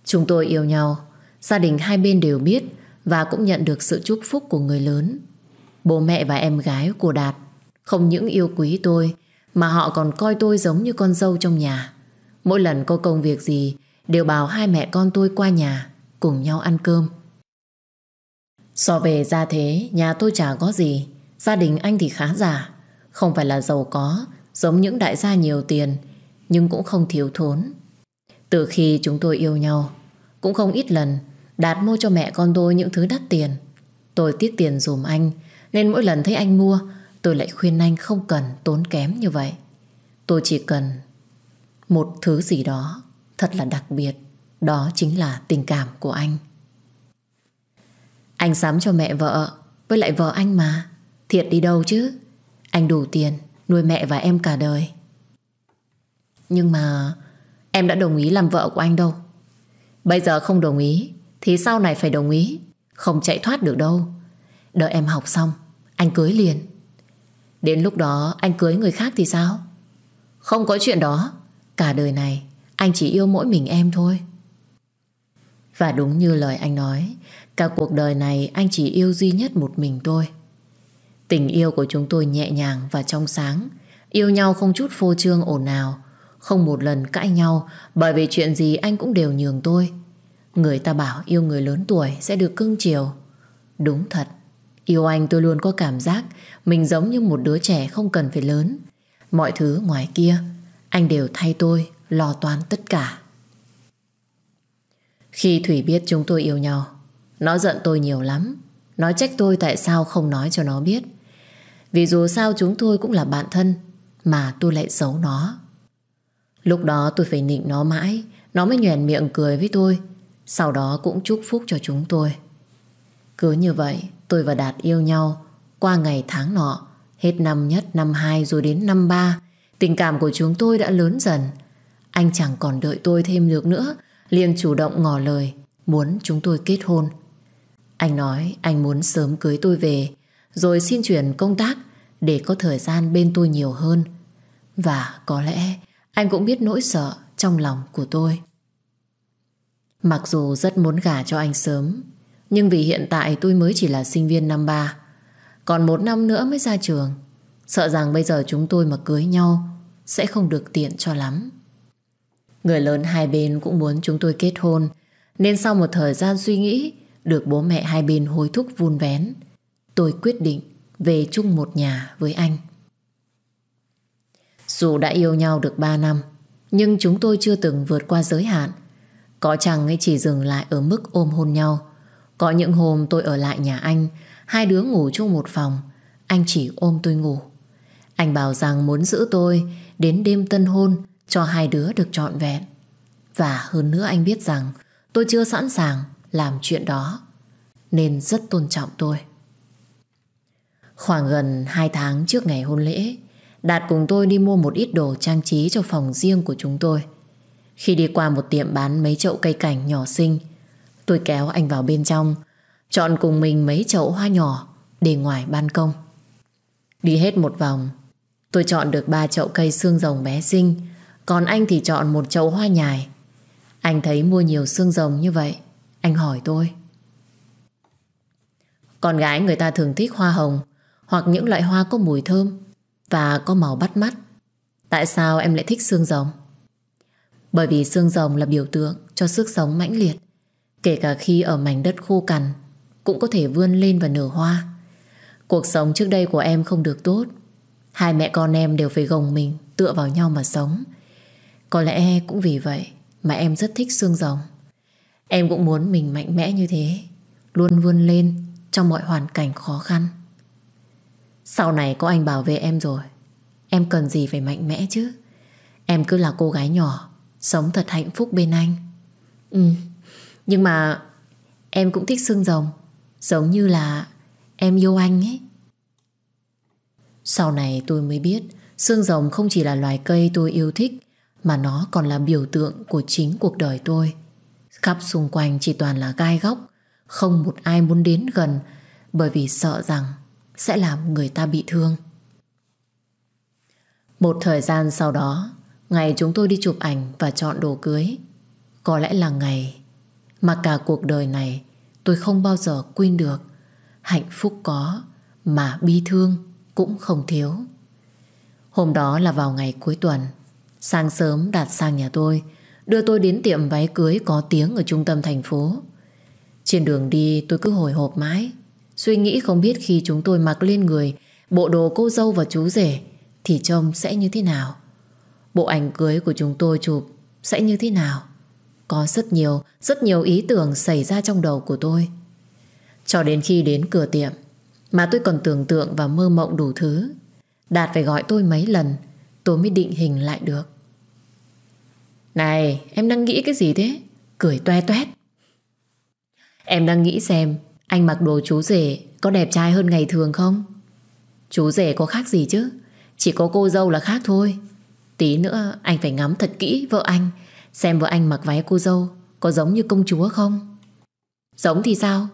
Chúng tôi yêu nhau, gia đình hai bên đều biết và cũng nhận được sự chúc phúc của người lớn Bố mẹ và em gái của Đạt không những yêu quý tôi mà họ còn coi tôi giống như con dâu trong nhà. Mỗi lần có công việc gì đều bảo hai mẹ con tôi qua nhà cùng nhau ăn cơm. So về gia thế, nhà tôi chả có gì. Gia đình anh thì khá giả. Không phải là giàu có, giống những đại gia nhiều tiền, nhưng cũng không thiếu thốn. Từ khi chúng tôi yêu nhau, cũng không ít lần Đạt mua cho mẹ con tôi những thứ đắt tiền. Tôi tiếc tiền dùm anh, nên mỗi lần thấy anh mua Tôi lại khuyên anh không cần tốn kém như vậy Tôi chỉ cần Một thứ gì đó Thật là đặc biệt Đó chính là tình cảm của anh Anh sắm cho mẹ vợ Với lại vợ anh mà Thiệt đi đâu chứ Anh đủ tiền nuôi mẹ và em cả đời Nhưng mà Em đã đồng ý làm vợ của anh đâu Bây giờ không đồng ý Thì sau này phải đồng ý Không chạy thoát được đâu Đợi em học xong anh cưới liền Đến lúc đó anh cưới người khác thì sao Không có chuyện đó Cả đời này anh chỉ yêu mỗi mình em thôi Và đúng như lời anh nói Cả cuộc đời này anh chỉ yêu duy nhất một mình tôi Tình yêu của chúng tôi nhẹ nhàng và trong sáng Yêu nhau không chút phô trương ồn nào Không một lần cãi nhau Bởi vì chuyện gì anh cũng đều nhường tôi Người ta bảo yêu người lớn tuổi sẽ được cưng chiều Đúng thật Yêu anh tôi luôn có cảm giác mình giống như một đứa trẻ không cần phải lớn. Mọi thứ ngoài kia, anh đều thay tôi lo toan tất cả. Khi Thủy biết chúng tôi yêu nhau, nó giận tôi nhiều lắm. Nó trách tôi tại sao không nói cho nó biết. Vì dù sao chúng tôi cũng là bạn thân, mà tôi lại giấu nó. Lúc đó tôi phải nịnh nó mãi, nó mới nhoèn miệng cười với tôi. Sau đó cũng chúc phúc cho chúng tôi. Cứ như vậy, tôi và Đạt yêu nhau qua ngày tháng nọ, hết năm nhất, năm hai rồi đến năm ba. Tình cảm của chúng tôi đã lớn dần. Anh chẳng còn đợi tôi thêm được nữa, liền chủ động ngỏ lời, muốn chúng tôi kết hôn. Anh nói anh muốn sớm cưới tôi về, rồi xin chuyển công tác để có thời gian bên tôi nhiều hơn. Và có lẽ anh cũng biết nỗi sợ trong lòng của tôi. Mặc dù rất muốn gả cho anh sớm, nhưng vì hiện tại tôi mới chỉ là sinh viên năm ba Còn một năm nữa mới ra trường Sợ rằng bây giờ chúng tôi mà cưới nhau Sẽ không được tiện cho lắm Người lớn hai bên cũng muốn chúng tôi kết hôn Nên sau một thời gian suy nghĩ Được bố mẹ hai bên hối thúc vun vén Tôi quyết định về chung một nhà với anh Dù đã yêu nhau được ba năm Nhưng chúng tôi chưa từng vượt qua giới hạn Có chẳng ấy chỉ dừng lại ở mức ôm hôn nhau có những hôm tôi ở lại nhà anh Hai đứa ngủ chung một phòng Anh chỉ ôm tôi ngủ Anh bảo rằng muốn giữ tôi Đến đêm tân hôn Cho hai đứa được trọn vẹn Và hơn nữa anh biết rằng Tôi chưa sẵn sàng làm chuyện đó Nên rất tôn trọng tôi Khoảng gần hai tháng trước ngày hôn lễ Đạt cùng tôi đi mua một ít đồ trang trí cho phòng riêng của chúng tôi Khi đi qua một tiệm bán mấy chậu cây cảnh nhỏ xinh Tôi kéo anh vào bên trong Chọn cùng mình mấy chậu hoa nhỏ Để ngoài ban công Đi hết một vòng Tôi chọn được ba chậu cây xương rồng bé xinh Còn anh thì chọn một chậu hoa nhài Anh thấy mua nhiều xương rồng như vậy Anh hỏi tôi Con gái người ta thường thích hoa hồng Hoặc những loại hoa có mùi thơm Và có màu bắt mắt Tại sao em lại thích xương rồng? Bởi vì xương rồng là biểu tượng cho sức sống mãnh liệt Kể cả khi ở mảnh đất khô cằn Cũng có thể vươn lên và nở hoa Cuộc sống trước đây của em không được tốt Hai mẹ con em đều phải gồng mình Tựa vào nhau mà sống Có lẽ cũng vì vậy Mà em rất thích xương rồng Em cũng muốn mình mạnh mẽ như thế Luôn vươn lên Trong mọi hoàn cảnh khó khăn Sau này có anh bảo vệ em rồi Em cần gì phải mạnh mẽ chứ Em cứ là cô gái nhỏ Sống thật hạnh phúc bên anh Ừ nhưng mà em cũng thích xương rồng Giống như là em yêu anh ấy Sau này tôi mới biết Xương rồng không chỉ là loài cây tôi yêu thích Mà nó còn là biểu tượng của chính cuộc đời tôi Khắp xung quanh chỉ toàn là gai góc Không một ai muốn đến gần Bởi vì sợ rằng Sẽ làm người ta bị thương Một thời gian sau đó Ngày chúng tôi đi chụp ảnh và chọn đồ cưới Có lẽ là ngày mà cả cuộc đời này tôi không bao giờ quên được. Hạnh phúc có, mà bi thương cũng không thiếu. Hôm đó là vào ngày cuối tuần. Sáng sớm Đạt sang nhà tôi, đưa tôi đến tiệm váy cưới có tiếng ở trung tâm thành phố. Trên đường đi tôi cứ hồi hộp mãi, suy nghĩ không biết khi chúng tôi mặc lên người bộ đồ cô dâu và chú rể thì trông sẽ như thế nào. Bộ ảnh cưới của chúng tôi chụp sẽ như thế nào. Có rất nhiều, rất nhiều ý tưởng xảy ra trong đầu của tôi. Cho đến khi đến cửa tiệm, mà tôi còn tưởng tượng và mơ mộng đủ thứ. Đạt phải gọi tôi mấy lần, tôi mới định hình lại được. Này, em đang nghĩ cái gì thế? Cười toe toét. Em đang nghĩ xem anh mặc đồ chú rể có đẹp trai hơn ngày thường không? Chú rể có khác gì chứ? Chỉ có cô dâu là khác thôi. Tí nữa anh phải ngắm thật kỹ vợ anh Xem vợ anh mặc váy cô dâu Có giống như công chúa không Giống thì sao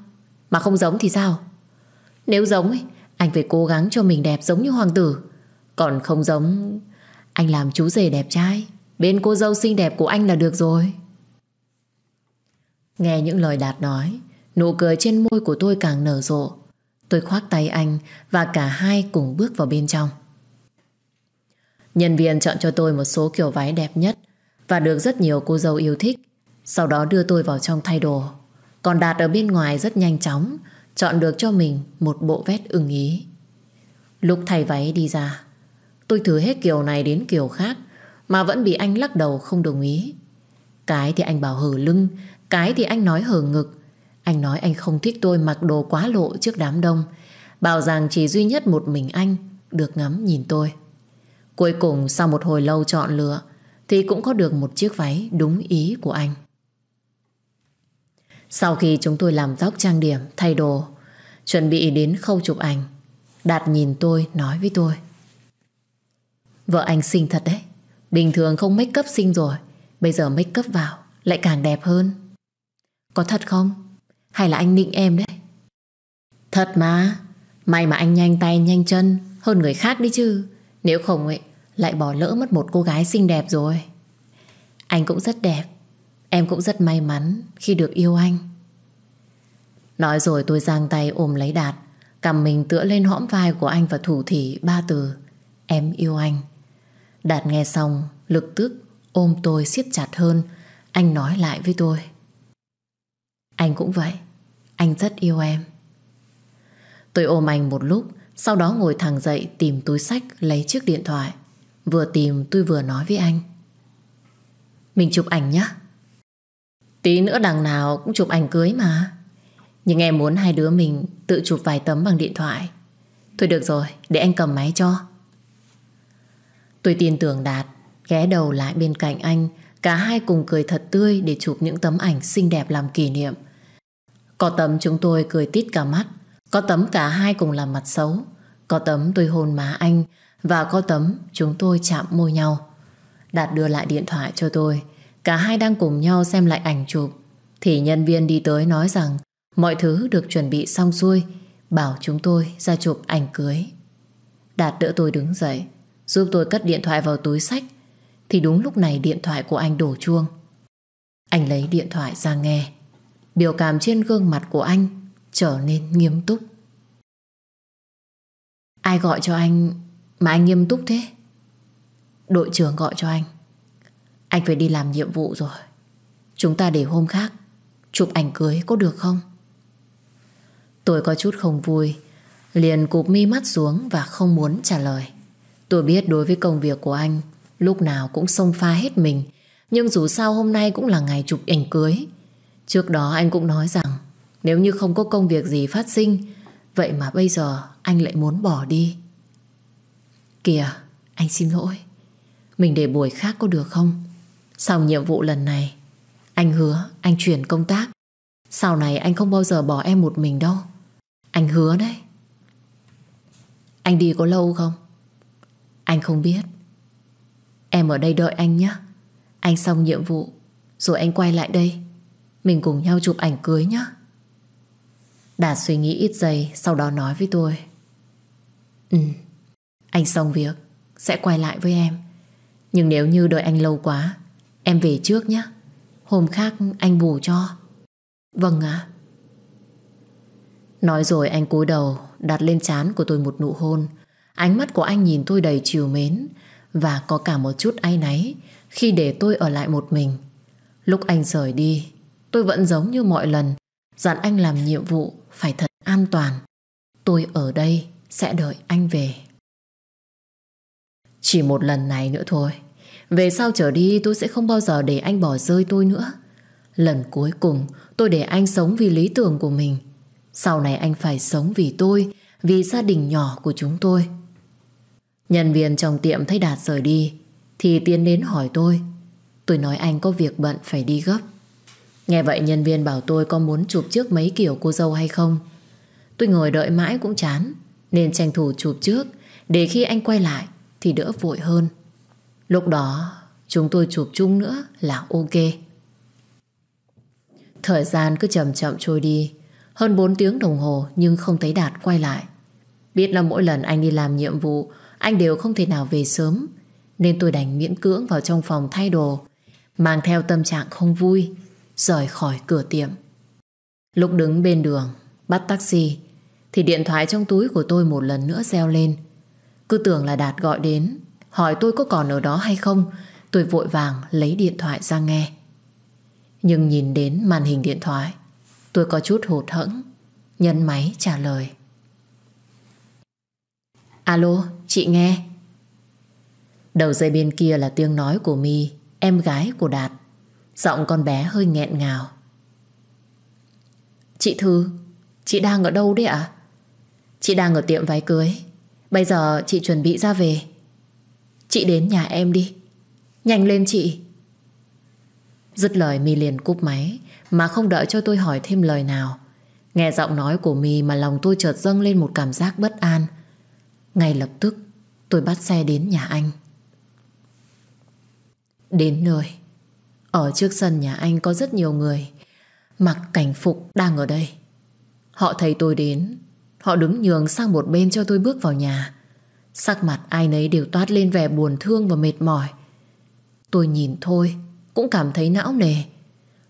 Mà không giống thì sao Nếu giống ấy, anh phải cố gắng cho mình đẹp giống như hoàng tử Còn không giống Anh làm chú rể đẹp trai Bên cô dâu xinh đẹp của anh là được rồi Nghe những lời Đạt nói Nụ cười trên môi của tôi càng nở rộ Tôi khoác tay anh Và cả hai cùng bước vào bên trong Nhân viên chọn cho tôi một số kiểu váy đẹp nhất và được rất nhiều cô dâu yêu thích. Sau đó đưa tôi vào trong thay đồ. Còn Đạt ở bên ngoài rất nhanh chóng, chọn được cho mình một bộ vest ưng ý. Lúc thay váy đi ra, tôi thử hết kiểu này đến kiểu khác mà vẫn bị anh lắc đầu không đồng ý. Cái thì anh bảo hở lưng, cái thì anh nói hở ngực. Anh nói anh không thích tôi mặc đồ quá lộ trước đám đông, bảo rằng chỉ duy nhất một mình anh được ngắm nhìn tôi. Cuối cùng sau một hồi lâu chọn lựa, thì cũng có được một chiếc váy đúng ý của anh. Sau khi chúng tôi làm tóc trang điểm, thay đồ, chuẩn bị đến khâu chụp ảnh, Đạt nhìn tôi nói với tôi. Vợ anh xinh thật đấy, bình thường không make up xinh rồi, bây giờ make up vào lại càng đẹp hơn. Có thật không? Hay là anh định em đấy? Thật mà, may mà anh nhanh tay nhanh chân hơn người khác đấy chứ, nếu không ấy lại bỏ lỡ mất một cô gái xinh đẹp rồi. Anh cũng rất đẹp, em cũng rất may mắn khi được yêu anh. Nói rồi tôi giang tay ôm lấy Đạt, cầm mình tựa lên hõm vai của anh và thủ thỉ ba từ. Em yêu anh. Đạt nghe xong, lực tức ôm tôi siết chặt hơn. Anh nói lại với tôi. Anh cũng vậy, anh rất yêu em. Tôi ôm anh một lúc, sau đó ngồi thẳng dậy tìm túi sách lấy chiếc điện thoại. Vừa tìm tôi vừa nói với anh Mình chụp ảnh nhé Tí nữa đằng nào cũng chụp ảnh cưới mà Nhưng em muốn hai đứa mình Tự chụp vài tấm bằng điện thoại Thôi được rồi để anh cầm máy cho Tôi tin tưởng Đạt Ghé đầu lại bên cạnh anh Cả hai cùng cười thật tươi Để chụp những tấm ảnh xinh đẹp làm kỷ niệm Có tấm chúng tôi cười tít cả mắt Có tấm cả hai cùng làm mặt xấu Có tấm tôi hôn má anh và có tấm chúng tôi chạm môi nhau. Đạt đưa lại điện thoại cho tôi. Cả hai đang cùng nhau xem lại ảnh chụp. Thì nhân viên đi tới nói rằng mọi thứ được chuẩn bị xong xuôi, bảo chúng tôi ra chụp ảnh cưới. Đạt đỡ tôi đứng dậy, giúp tôi cất điện thoại vào túi sách. Thì đúng lúc này điện thoại của anh đổ chuông. Anh lấy điện thoại ra nghe. Biểu cảm trên gương mặt của anh trở nên nghiêm túc. Ai gọi cho anh mà anh nghiêm túc thế Đội trưởng gọi cho anh Anh phải đi làm nhiệm vụ rồi Chúng ta để hôm khác Chụp ảnh cưới có được không Tôi có chút không vui Liền cụp mi mắt xuống Và không muốn trả lời Tôi biết đối với công việc của anh Lúc nào cũng xông pha hết mình Nhưng dù sao hôm nay cũng là ngày chụp ảnh cưới Trước đó anh cũng nói rằng Nếu như không có công việc gì phát sinh Vậy mà bây giờ anh lại muốn bỏ đi Kìa, anh xin lỗi. Mình để buổi khác có được không? Sau nhiệm vụ lần này, anh hứa anh chuyển công tác. Sau này anh không bao giờ bỏ em một mình đâu. Anh hứa đấy. Anh đi có lâu không? Anh không biết. Em ở đây đợi anh nhé. Anh xong nhiệm vụ, rồi anh quay lại đây. Mình cùng nhau chụp ảnh cưới nhé. Đạt suy nghĩ ít giây, sau đó nói với tôi. Ừ. Anh xong việc Sẽ quay lại với em Nhưng nếu như đợi anh lâu quá Em về trước nhé Hôm khác anh bù cho Vâng ạ Nói rồi anh cúi đầu Đặt lên trán của tôi một nụ hôn Ánh mắt của anh nhìn tôi đầy chiều mến Và có cả một chút ai náy Khi để tôi ở lại một mình Lúc anh rời đi Tôi vẫn giống như mọi lần Dặn anh làm nhiệm vụ phải thật an toàn Tôi ở đây sẽ đợi anh về chỉ một lần này nữa thôi Về sau trở đi tôi sẽ không bao giờ để anh bỏ rơi tôi nữa Lần cuối cùng tôi để anh sống vì lý tưởng của mình Sau này anh phải sống vì tôi Vì gia đình nhỏ của chúng tôi Nhân viên trong tiệm thấy Đạt rời đi Thì tiến đến hỏi tôi Tôi nói anh có việc bận phải đi gấp Nghe vậy nhân viên bảo tôi có muốn chụp trước mấy kiểu cô dâu hay không Tôi ngồi đợi mãi cũng chán Nên tranh thủ chụp trước Để khi anh quay lại thì đỡ vội hơn. Lúc đó chúng tôi chụp chung nữa là ok. Thời gian cứ chậm chậm trôi đi, hơn 4 tiếng đồng hồ nhưng không thấy Đạt quay lại. Biết là mỗi lần anh đi làm nhiệm vụ, anh đều không thể nào về sớm, nên tôi đành miễn cưỡng vào trong phòng thay đồ, mang theo tâm trạng không vui, rời khỏi cửa tiệm. Lúc đứng bên đường, bắt taxi, thì điện thoại trong túi của tôi một lần nữa reo lên. Cứ tưởng là Đạt gọi đến Hỏi tôi có còn ở đó hay không Tôi vội vàng lấy điện thoại ra nghe Nhưng nhìn đến màn hình điện thoại Tôi có chút hụt hẫng Nhân máy trả lời Alo, chị nghe Đầu dây bên kia là tiếng nói của My Em gái của Đạt Giọng con bé hơi nghẹn ngào Chị Thư Chị đang ở đâu đấy ạ Chị đang ở tiệm váy cưới Bây giờ chị chuẩn bị ra về Chị đến nhà em đi Nhanh lên chị Dứt lời My liền cúp máy Mà không đợi cho tôi hỏi thêm lời nào Nghe giọng nói của My mà lòng tôi chợt dâng lên một cảm giác bất an Ngay lập tức tôi bắt xe đến nhà anh Đến nơi Ở trước sân nhà anh có rất nhiều người Mặc cảnh phục đang ở đây Họ thấy tôi đến Họ đứng nhường sang một bên cho tôi bước vào nhà. Sắc mặt ai nấy đều toát lên vẻ buồn thương và mệt mỏi. Tôi nhìn thôi, cũng cảm thấy não nề.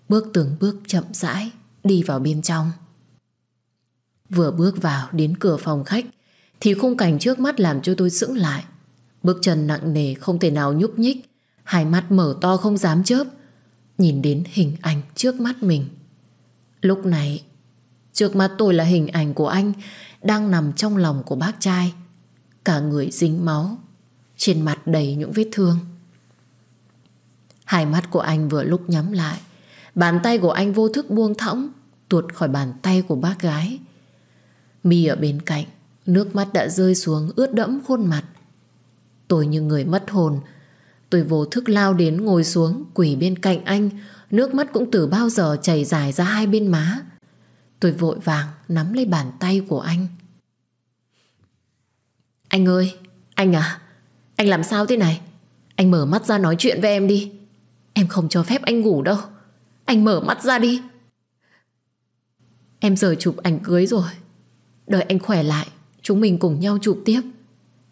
Bước từng bước chậm rãi, đi vào bên trong. Vừa bước vào đến cửa phòng khách, thì khung cảnh trước mắt làm cho tôi sững lại. Bước chân nặng nề không thể nào nhúc nhích, hai mắt mở to không dám chớp, nhìn đến hình ảnh trước mắt mình. Lúc này Trước mắt tôi là hình ảnh của anh đang nằm trong lòng của bác trai. Cả người dính máu, trên mặt đầy những vết thương. Hai mắt của anh vừa lúc nhắm lại, bàn tay của anh vô thức buông thõng tuột khỏi bàn tay của bác gái. Mi ở bên cạnh, nước mắt đã rơi xuống ướt đẫm khuôn mặt. Tôi như người mất hồn, tôi vô thức lao đến ngồi xuống quỳ bên cạnh anh, nước mắt cũng từ bao giờ chảy dài ra hai bên má. Tôi vội vàng nắm lấy bàn tay của anh. Anh ơi, anh à, anh làm sao thế này? Anh mở mắt ra nói chuyện với em đi. Em không cho phép anh ngủ đâu. Anh mở mắt ra đi. Em giờ chụp ảnh cưới rồi. Đợi anh khỏe lại, chúng mình cùng nhau chụp tiếp.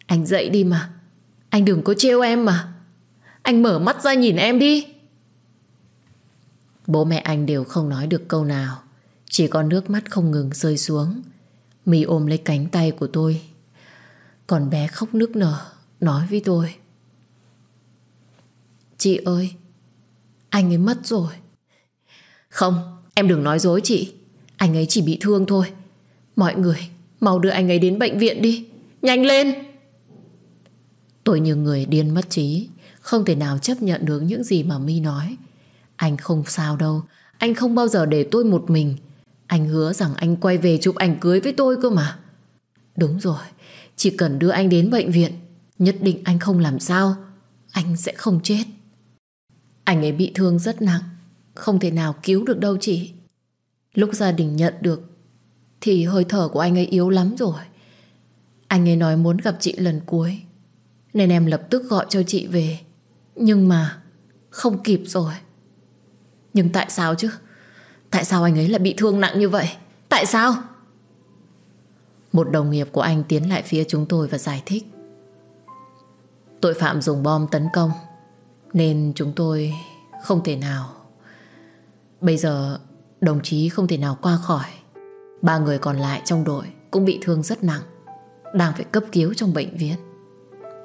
Anh dậy đi mà. Anh đừng có trêu em mà. Anh mở mắt ra nhìn em đi. Bố mẹ anh đều không nói được câu nào. Chỉ có nước mắt không ngừng rơi xuống Mì ôm lấy cánh tay của tôi Còn bé khóc nức nở Nói với tôi Chị ơi Anh ấy mất rồi Không em đừng nói dối chị Anh ấy chỉ bị thương thôi Mọi người mau đưa anh ấy đến bệnh viện đi Nhanh lên Tôi như người điên mất trí Không thể nào chấp nhận được những gì mà mi nói Anh không sao đâu Anh không bao giờ để tôi một mình anh hứa rằng anh quay về chụp ảnh cưới với tôi cơ mà. Đúng rồi, chỉ cần đưa anh đến bệnh viện, nhất định anh không làm sao, anh sẽ không chết. Anh ấy bị thương rất nặng, không thể nào cứu được đâu chị. Lúc gia đình nhận được, thì hơi thở của anh ấy yếu lắm rồi. Anh ấy nói muốn gặp chị lần cuối, nên em lập tức gọi cho chị về. Nhưng mà, không kịp rồi. Nhưng tại sao chứ? Tại sao anh ấy lại bị thương nặng như vậy? Tại sao? Một đồng nghiệp của anh tiến lại phía chúng tôi và giải thích. Tội phạm dùng bom tấn công nên chúng tôi không thể nào. Bây giờ đồng chí không thể nào qua khỏi. Ba người còn lại trong đội cũng bị thương rất nặng, đang phải cấp cứu trong bệnh viện.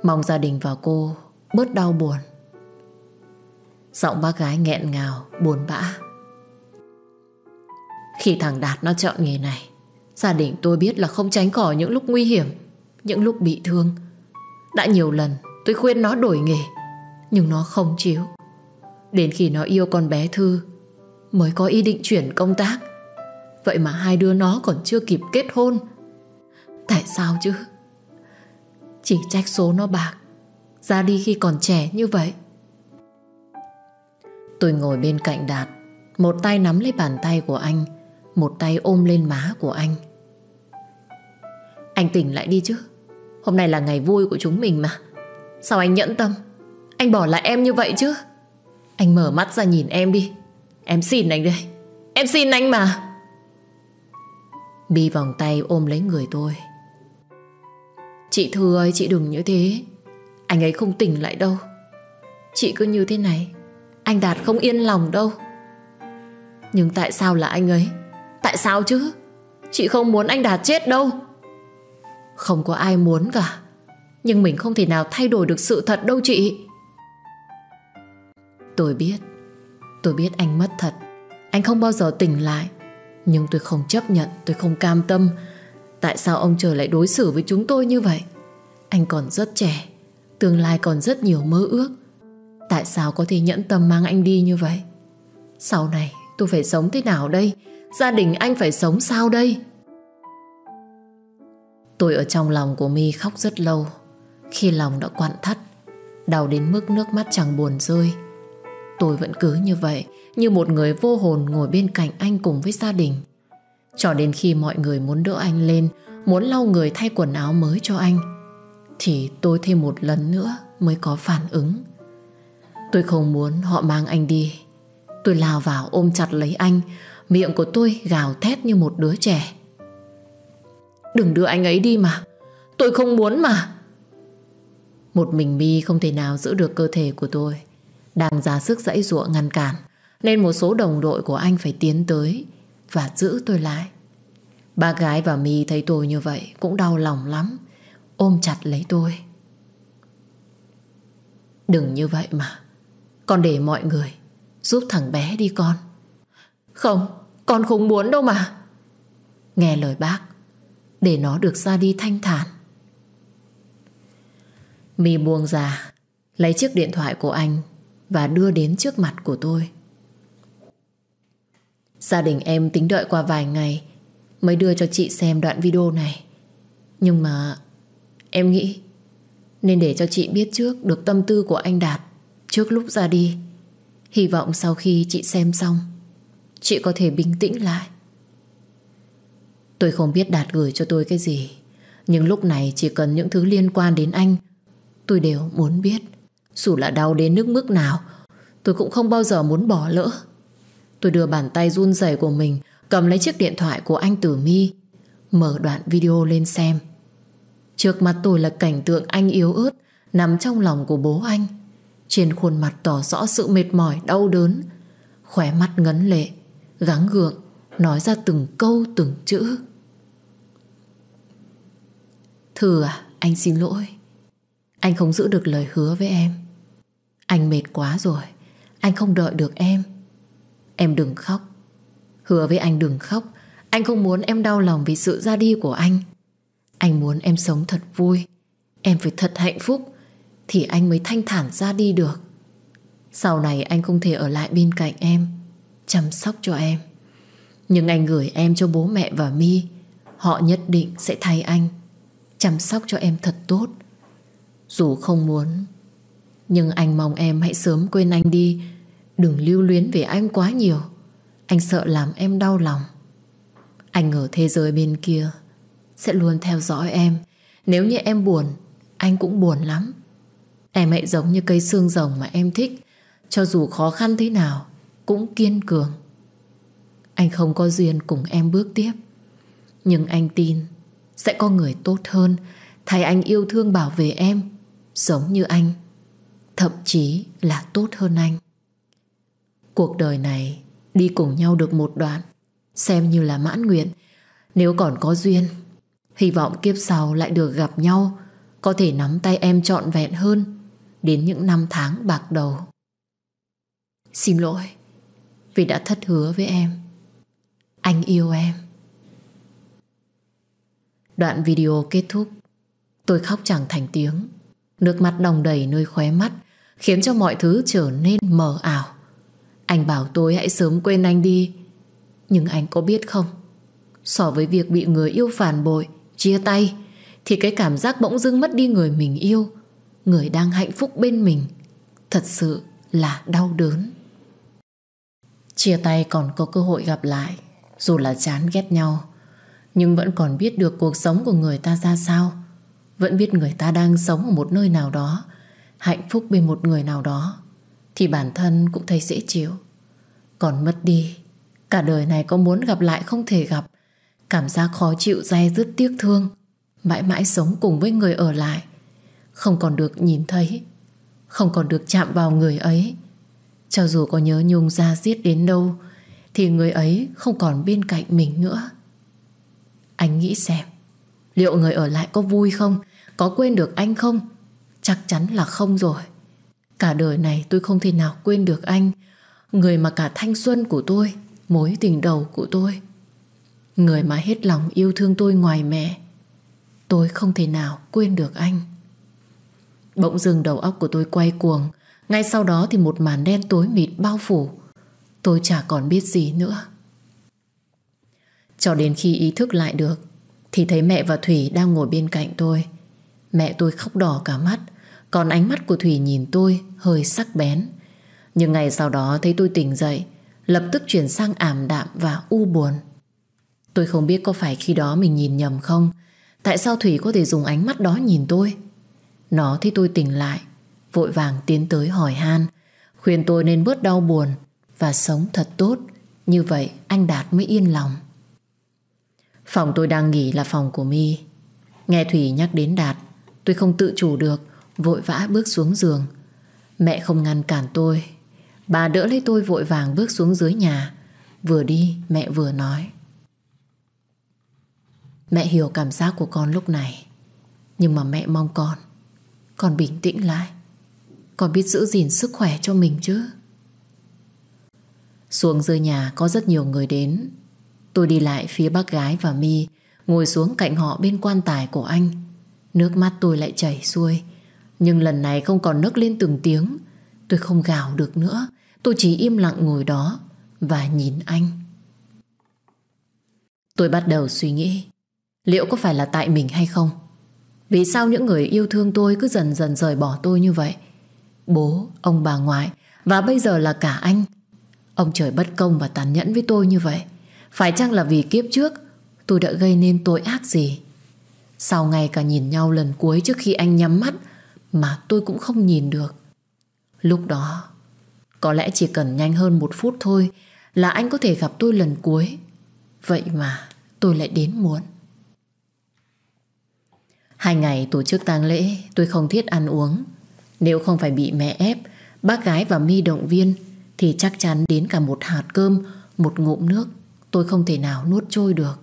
Mong gia đình và cô bớt đau buồn. Giọng bác gái nghẹn ngào, buồn bã. Khi thằng Đạt nó chọn nghề này Gia đình tôi biết là không tránh khỏi những lúc nguy hiểm Những lúc bị thương Đã nhiều lần tôi khuyên nó đổi nghề Nhưng nó không chịu Đến khi nó yêu con bé Thư Mới có ý định chuyển công tác Vậy mà hai đứa nó còn chưa kịp kết hôn Tại sao chứ Chỉ trách số nó bạc Ra đi khi còn trẻ như vậy Tôi ngồi bên cạnh Đạt Một tay nắm lấy bàn tay của anh một tay ôm lên má của anh Anh tỉnh lại đi chứ Hôm nay là ngày vui của chúng mình mà Sao anh nhẫn tâm Anh bỏ lại em như vậy chứ Anh mở mắt ra nhìn em đi Em xin anh đây Em xin anh mà Bi vòng tay ôm lấy người tôi Chị Thư ơi chị đừng như thế Anh ấy không tỉnh lại đâu Chị cứ như thế này Anh Đạt không yên lòng đâu Nhưng tại sao là anh ấy Tại sao chứ Chị không muốn anh Đạt chết đâu Không có ai muốn cả Nhưng mình không thể nào thay đổi được sự thật đâu chị Tôi biết Tôi biết anh mất thật Anh không bao giờ tỉnh lại Nhưng tôi không chấp nhận Tôi không cam tâm Tại sao ông trời lại đối xử với chúng tôi như vậy Anh còn rất trẻ Tương lai còn rất nhiều mơ ước Tại sao có thể nhẫn tâm mang anh đi như vậy Sau này tôi phải sống thế nào đây Gia đình anh phải sống sao đây Tôi ở trong lòng của Mi khóc rất lâu Khi lòng đã quặn thắt Đau đến mức nước mắt chẳng buồn rơi Tôi vẫn cứ như vậy Như một người vô hồn ngồi bên cạnh anh cùng với gia đình Cho đến khi mọi người muốn đỡ anh lên Muốn lau người thay quần áo mới cho anh Thì tôi thêm một lần nữa Mới có phản ứng Tôi không muốn họ mang anh đi Tôi lao vào ôm chặt lấy anh Miệng của tôi gào thét như một đứa trẻ Đừng đưa anh ấy đi mà Tôi không muốn mà Một mình mi không thể nào giữ được cơ thể của tôi Đang ra sức dãy ruộng ngăn cản Nên một số đồng đội của anh phải tiến tới Và giữ tôi lại Ba gái và mi thấy tôi như vậy Cũng đau lòng lắm Ôm chặt lấy tôi Đừng như vậy mà Con để mọi người Giúp thằng bé đi con không Con không muốn đâu mà Nghe lời bác Để nó được ra đi thanh thản mì buông ra Lấy chiếc điện thoại của anh Và đưa đến trước mặt của tôi Gia đình em tính đợi qua vài ngày Mới đưa cho chị xem đoạn video này Nhưng mà Em nghĩ Nên để cho chị biết trước được tâm tư của anh Đạt Trước lúc ra đi Hy vọng sau khi chị xem xong Chị có thể bình tĩnh lại Tôi không biết Đạt gửi cho tôi cái gì Nhưng lúc này chỉ cần những thứ liên quan đến anh Tôi đều muốn biết Dù là đau đến nước mức nào Tôi cũng không bao giờ muốn bỏ lỡ Tôi đưa bàn tay run rẩy của mình Cầm lấy chiếc điện thoại của anh Tử Mi Mở đoạn video lên xem Trước mặt tôi là cảnh tượng anh yếu ớt Nằm trong lòng của bố anh Trên khuôn mặt tỏ rõ sự mệt mỏi đau đớn Khóe mắt ngấn lệ gắng gượng nói ra từng câu từng chữ. Thử à, anh xin lỗi. Anh không giữ được lời hứa với em. Anh mệt quá rồi, anh không đợi được em. Em đừng khóc. Hứa với anh đừng khóc, anh không muốn em đau lòng vì sự ra đi của anh. Anh muốn em sống thật vui, em phải thật hạnh phúc thì anh mới thanh thản ra đi được. Sau này anh không thể ở lại bên cạnh em chăm sóc cho em. Nhưng anh gửi em cho bố mẹ và Mi, họ nhất định sẽ thay anh chăm sóc cho em thật tốt. Dù không muốn, nhưng anh mong em hãy sớm quên anh đi, đừng lưu luyến về anh quá nhiều. Anh sợ làm em đau lòng. Anh ở thế giới bên kia sẽ luôn theo dõi em. Nếu như em buồn, anh cũng buồn lắm. Em hãy giống như cây xương rồng mà em thích. Cho dù khó khăn thế nào, cũng kiên cường. Anh không có duyên cùng em bước tiếp. Nhưng anh tin sẽ có người tốt hơn thay anh yêu thương bảo vệ em giống như anh. Thậm chí là tốt hơn anh. Cuộc đời này đi cùng nhau được một đoạn xem như là mãn nguyện. Nếu còn có duyên hy vọng kiếp sau lại được gặp nhau có thể nắm tay em trọn vẹn hơn đến những năm tháng bạc đầu. Xin lỗi vì đã thất hứa với em. Anh yêu em. Đoạn video kết thúc. Tôi khóc chẳng thành tiếng. Nước mắt đồng đầy nơi khóe mắt khiến cho mọi thứ trở nên mờ ảo. Anh bảo tôi hãy sớm quên anh đi. Nhưng anh có biết không? So với việc bị người yêu phản bội, chia tay, thì cái cảm giác bỗng dưng mất đi người mình yêu, người đang hạnh phúc bên mình, thật sự là đau đớn. Chia tay còn có cơ hội gặp lại Dù là chán ghét nhau Nhưng vẫn còn biết được cuộc sống của người ta ra sao Vẫn biết người ta đang sống ở một nơi nào đó Hạnh phúc bên một người nào đó Thì bản thân cũng thấy dễ chịu Còn mất đi Cả đời này có muốn gặp lại không thể gặp Cảm giác khó chịu dai dứt tiếc thương Mãi mãi sống cùng với người ở lại Không còn được nhìn thấy Không còn được chạm vào người ấy cho dù có nhớ Nhung ra giết đến đâu Thì người ấy không còn bên cạnh mình nữa Anh nghĩ xem Liệu người ở lại có vui không Có quên được anh không Chắc chắn là không rồi Cả đời này tôi không thể nào quên được anh Người mà cả thanh xuân của tôi Mối tình đầu của tôi Người mà hết lòng yêu thương tôi ngoài mẹ Tôi không thể nào quên được anh Bỗng dừng đầu óc của tôi quay cuồng ngay sau đó thì một màn đen tối mịt bao phủ Tôi chả còn biết gì nữa Cho đến khi ý thức lại được Thì thấy mẹ và Thủy đang ngồi bên cạnh tôi Mẹ tôi khóc đỏ cả mắt Còn ánh mắt của Thủy nhìn tôi hơi sắc bén Nhưng ngày sau đó thấy tôi tỉnh dậy Lập tức chuyển sang ảm đạm và u buồn Tôi không biết có phải khi đó mình nhìn nhầm không Tại sao Thủy có thể dùng ánh mắt đó nhìn tôi Nó thấy tôi tỉnh lại vội vàng tiến tới hỏi han, khuyên tôi nên bớt đau buồn và sống thật tốt. Như vậy anh Đạt mới yên lòng. Phòng tôi đang nghỉ là phòng của mi. Nghe Thủy nhắc đến Đạt, tôi không tự chủ được, vội vã bước xuống giường. Mẹ không ngăn cản tôi. Bà đỡ lấy tôi vội vàng bước xuống dưới nhà. Vừa đi, mẹ vừa nói. Mẹ hiểu cảm giác của con lúc này. Nhưng mà mẹ mong con, con bình tĩnh lại. Còn biết giữ gìn sức khỏe cho mình chứ Xuống dưới nhà có rất nhiều người đến Tôi đi lại phía bác gái và mi Ngồi xuống cạnh họ bên quan tài của anh Nước mắt tôi lại chảy xuôi Nhưng lần này không còn nấc lên từng tiếng Tôi không gào được nữa Tôi chỉ im lặng ngồi đó Và nhìn anh Tôi bắt đầu suy nghĩ Liệu có phải là tại mình hay không Vì sao những người yêu thương tôi cứ dần dần rời bỏ tôi như vậy bố, ông bà ngoại và bây giờ là cả anh. Ông trời bất công và tàn nhẫn với tôi như vậy. Phải chăng là vì kiếp trước tôi đã gây nên tội ác gì? Sau ngày cả nhìn nhau lần cuối trước khi anh nhắm mắt mà tôi cũng không nhìn được. Lúc đó, có lẽ chỉ cần nhanh hơn một phút thôi là anh có thể gặp tôi lần cuối. Vậy mà tôi lại đến muộn. Hai ngày tổ chức tang lễ tôi không thiết ăn uống nếu không phải bị mẹ ép Bác gái và mi động viên Thì chắc chắn đến cả một hạt cơm Một ngụm nước Tôi không thể nào nuốt trôi được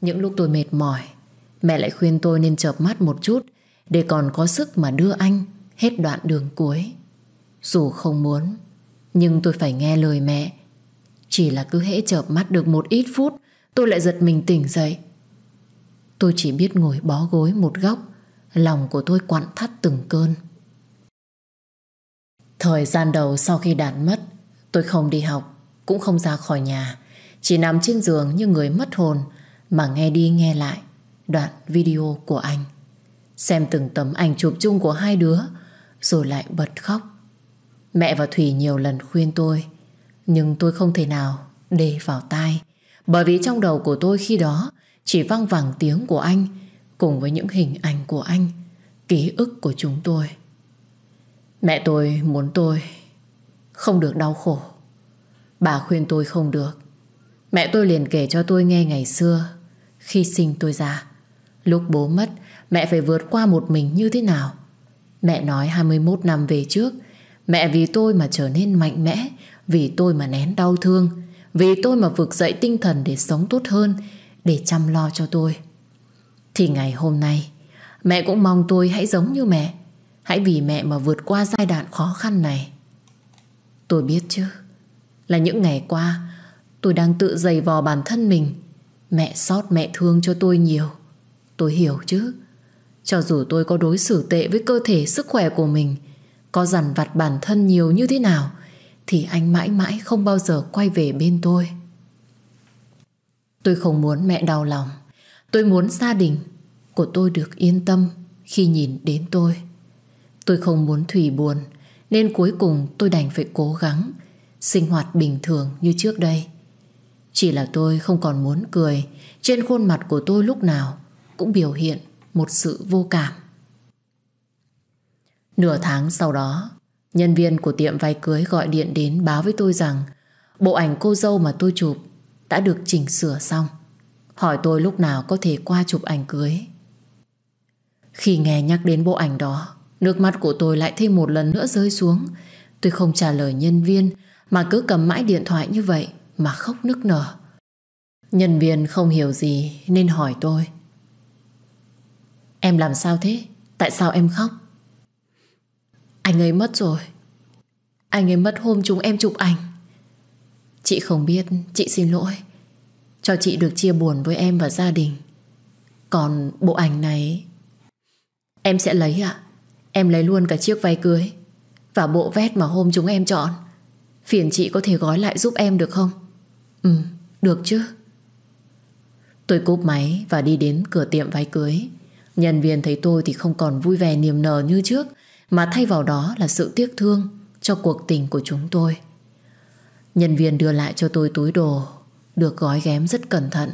Những lúc tôi mệt mỏi Mẹ lại khuyên tôi nên chợp mắt một chút Để còn có sức mà đưa anh Hết đoạn đường cuối Dù không muốn Nhưng tôi phải nghe lời mẹ Chỉ là cứ hễ chợp mắt được một ít phút Tôi lại giật mình tỉnh dậy Tôi chỉ biết ngồi bó gối một góc Lòng của tôi quặn thắt từng cơn Thời gian đầu sau khi đạt mất Tôi không đi học Cũng không ra khỏi nhà Chỉ nằm trên giường như người mất hồn Mà nghe đi nghe lại Đoạn video của anh Xem từng tấm ảnh chụp chung của hai đứa Rồi lại bật khóc Mẹ và Thủy nhiều lần khuyên tôi Nhưng tôi không thể nào để vào tai Bởi vì trong đầu của tôi khi đó Chỉ văng vẳng tiếng của anh Cùng với những hình ảnh của anh Ký ức của chúng tôi Mẹ tôi muốn tôi không được đau khổ. Bà khuyên tôi không được. Mẹ tôi liền kể cho tôi nghe ngày xưa khi sinh tôi ra. Lúc bố mất, mẹ phải vượt qua một mình như thế nào. Mẹ nói 21 năm về trước, mẹ vì tôi mà trở nên mạnh mẽ, vì tôi mà nén đau thương, vì tôi mà vực dậy tinh thần để sống tốt hơn, để chăm lo cho tôi. Thì ngày hôm nay, mẹ cũng mong tôi hãy giống như mẹ, Hãy vì mẹ mà vượt qua giai đoạn khó khăn này Tôi biết chứ Là những ngày qua Tôi đang tự dày vò bản thân mình Mẹ xót mẹ thương cho tôi nhiều Tôi hiểu chứ Cho dù tôi có đối xử tệ với cơ thể sức khỏe của mình Có dằn vặt bản thân nhiều như thế nào Thì anh mãi mãi không bao giờ quay về bên tôi Tôi không muốn mẹ đau lòng Tôi muốn gia đình của tôi được yên tâm khi nhìn đến tôi. Tôi không muốn thủy buồn Nên cuối cùng tôi đành phải cố gắng Sinh hoạt bình thường như trước đây Chỉ là tôi không còn muốn cười Trên khuôn mặt của tôi lúc nào Cũng biểu hiện một sự vô cảm Nửa tháng sau đó Nhân viên của tiệm váy cưới gọi điện đến báo với tôi rằng Bộ ảnh cô dâu mà tôi chụp Đã được chỉnh sửa xong Hỏi tôi lúc nào có thể qua chụp ảnh cưới Khi nghe nhắc đến bộ ảnh đó Nước mắt của tôi lại thêm một lần nữa rơi xuống Tôi không trả lời nhân viên Mà cứ cầm mãi điện thoại như vậy Mà khóc nức nở Nhân viên không hiểu gì Nên hỏi tôi Em làm sao thế Tại sao em khóc Anh ấy mất rồi Anh ấy mất hôm chúng em chụp ảnh Chị không biết Chị xin lỗi Cho chị được chia buồn với em và gia đình Còn bộ ảnh này Em sẽ lấy ạ Em lấy luôn cả chiếc váy cưới Và bộ vét mà hôm chúng em chọn Phiền chị có thể gói lại giúp em được không Ừ được chứ Tôi cúp máy và đi đến cửa tiệm váy cưới Nhân viên thấy tôi thì không còn vui vẻ niềm nở như trước Mà thay vào đó là sự tiếc thương Cho cuộc tình của chúng tôi Nhân viên đưa lại cho tôi túi đồ Được gói ghém rất cẩn thận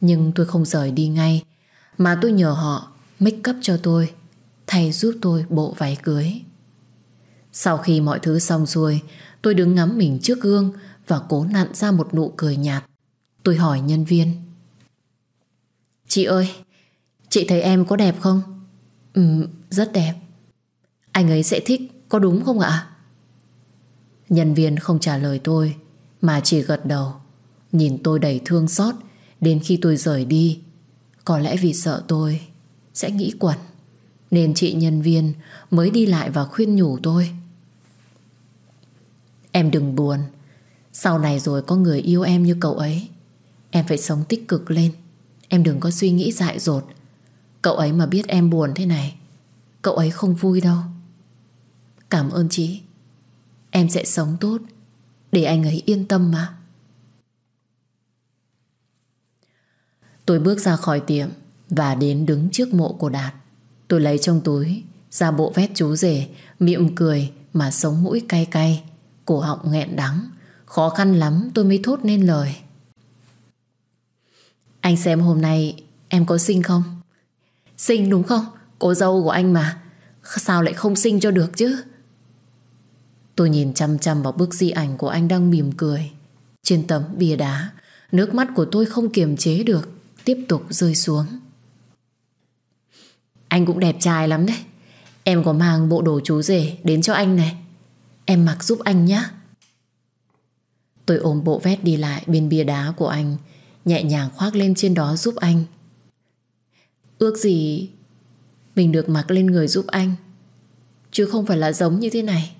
Nhưng tôi không rời đi ngay Mà tôi nhờ họ Make up cho tôi thay giúp tôi bộ váy cưới. Sau khi mọi thứ xong xuôi, tôi đứng ngắm mình trước gương và cố nặn ra một nụ cười nhạt. Tôi hỏi nhân viên. Chị ơi, chị thấy em có đẹp không? Ừ, rất đẹp. Anh ấy sẽ thích, có đúng không ạ? Nhân viên không trả lời tôi, mà chỉ gật đầu. Nhìn tôi đầy thương xót, đến khi tôi rời đi, có lẽ vì sợ tôi sẽ nghĩ quẩn. Nên chị nhân viên mới đi lại và khuyên nhủ tôi Em đừng buồn Sau này rồi có người yêu em như cậu ấy Em phải sống tích cực lên Em đừng có suy nghĩ dại dột Cậu ấy mà biết em buồn thế này Cậu ấy không vui đâu Cảm ơn chị Em sẽ sống tốt Để anh ấy yên tâm mà Tôi bước ra khỏi tiệm Và đến đứng trước mộ của Đạt Tôi lấy trong túi ra bộ vét chú rể, miệng cười mà sống mũi cay cay, cổ họng nghẹn đắng, khó khăn lắm tôi mới thốt nên lời. Anh xem hôm nay em có sinh không? Sinh đúng không? Cô dâu của anh mà, sao lại không sinh cho được chứ? Tôi nhìn chăm chăm vào bức di ảnh của anh đang mỉm cười. Trên tấm bìa đá, nước mắt của tôi không kiềm chế được, tiếp tục rơi xuống. Anh cũng đẹp trai lắm đấy Em có mang bộ đồ chú rể đến cho anh này Em mặc giúp anh nhé Tôi ôm bộ vest đi lại bên bia đá của anh Nhẹ nhàng khoác lên trên đó giúp anh Ước gì Mình được mặc lên người giúp anh Chứ không phải là giống như thế này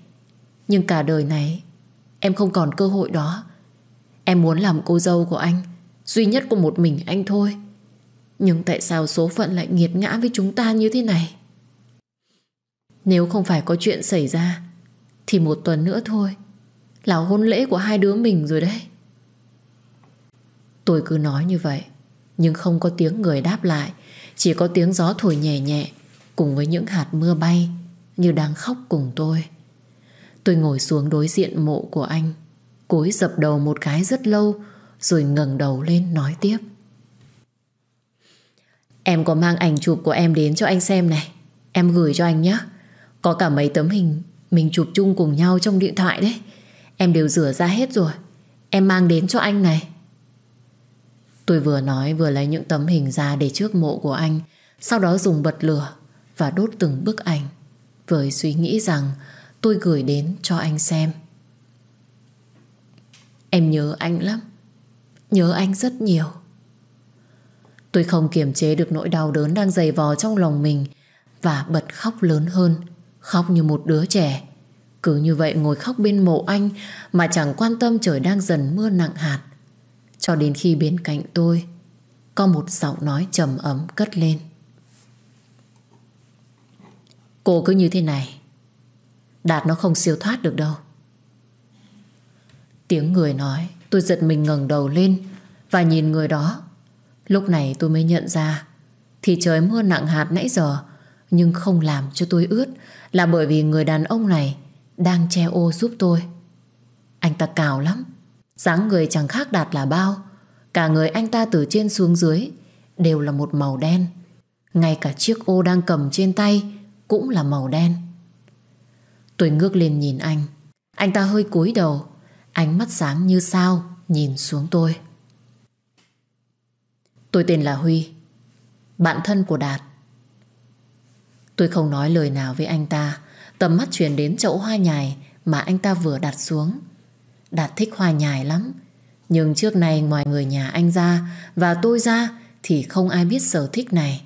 Nhưng cả đời này Em không còn cơ hội đó Em muốn làm cô dâu của anh Duy nhất của một mình anh thôi nhưng tại sao số phận lại nghiệt ngã với chúng ta như thế này? Nếu không phải có chuyện xảy ra Thì một tuần nữa thôi Là hôn lễ của hai đứa mình rồi đấy Tôi cứ nói như vậy Nhưng không có tiếng người đáp lại Chỉ có tiếng gió thổi nhẹ nhẹ Cùng với những hạt mưa bay Như đang khóc cùng tôi Tôi ngồi xuống đối diện mộ của anh Cối dập đầu một cái rất lâu Rồi ngẩng đầu lên nói tiếp Em có mang ảnh chụp của em đến cho anh xem này Em gửi cho anh nhé Có cả mấy tấm hình Mình chụp chung cùng nhau trong điện thoại đấy Em đều rửa ra hết rồi Em mang đến cho anh này Tôi vừa nói vừa lấy những tấm hình ra để trước mộ của anh Sau đó dùng bật lửa Và đốt từng bức ảnh Với suy nghĩ rằng tôi gửi đến cho anh xem Em nhớ anh lắm Nhớ anh rất nhiều Tôi không kiềm chế được nỗi đau đớn đang dày vò trong lòng mình và bật khóc lớn hơn, khóc như một đứa trẻ. Cứ như vậy ngồi khóc bên mộ anh mà chẳng quan tâm trời đang dần mưa nặng hạt. Cho đến khi bên cạnh tôi có một giọng nói trầm ấm cất lên. Cô cứ như thế này Đạt nó không siêu thoát được đâu Tiếng người nói Tôi giật mình ngẩng đầu lên Và nhìn người đó Lúc này tôi mới nhận ra Thì trời mưa nặng hạt nãy giờ Nhưng không làm cho tôi ướt Là bởi vì người đàn ông này Đang che ô giúp tôi Anh ta cào lắm dáng người chẳng khác đạt là bao Cả người anh ta từ trên xuống dưới Đều là một màu đen Ngay cả chiếc ô đang cầm trên tay Cũng là màu đen Tôi ngước lên nhìn anh Anh ta hơi cúi đầu Ánh mắt sáng như sao Nhìn xuống tôi Tôi tên là Huy Bạn thân của Đạt Tôi không nói lời nào với anh ta Tầm mắt chuyển đến chậu hoa nhài Mà anh ta vừa đặt xuống Đạt thích hoa nhài lắm Nhưng trước này ngoài người nhà anh ra Và tôi ra Thì không ai biết sở thích này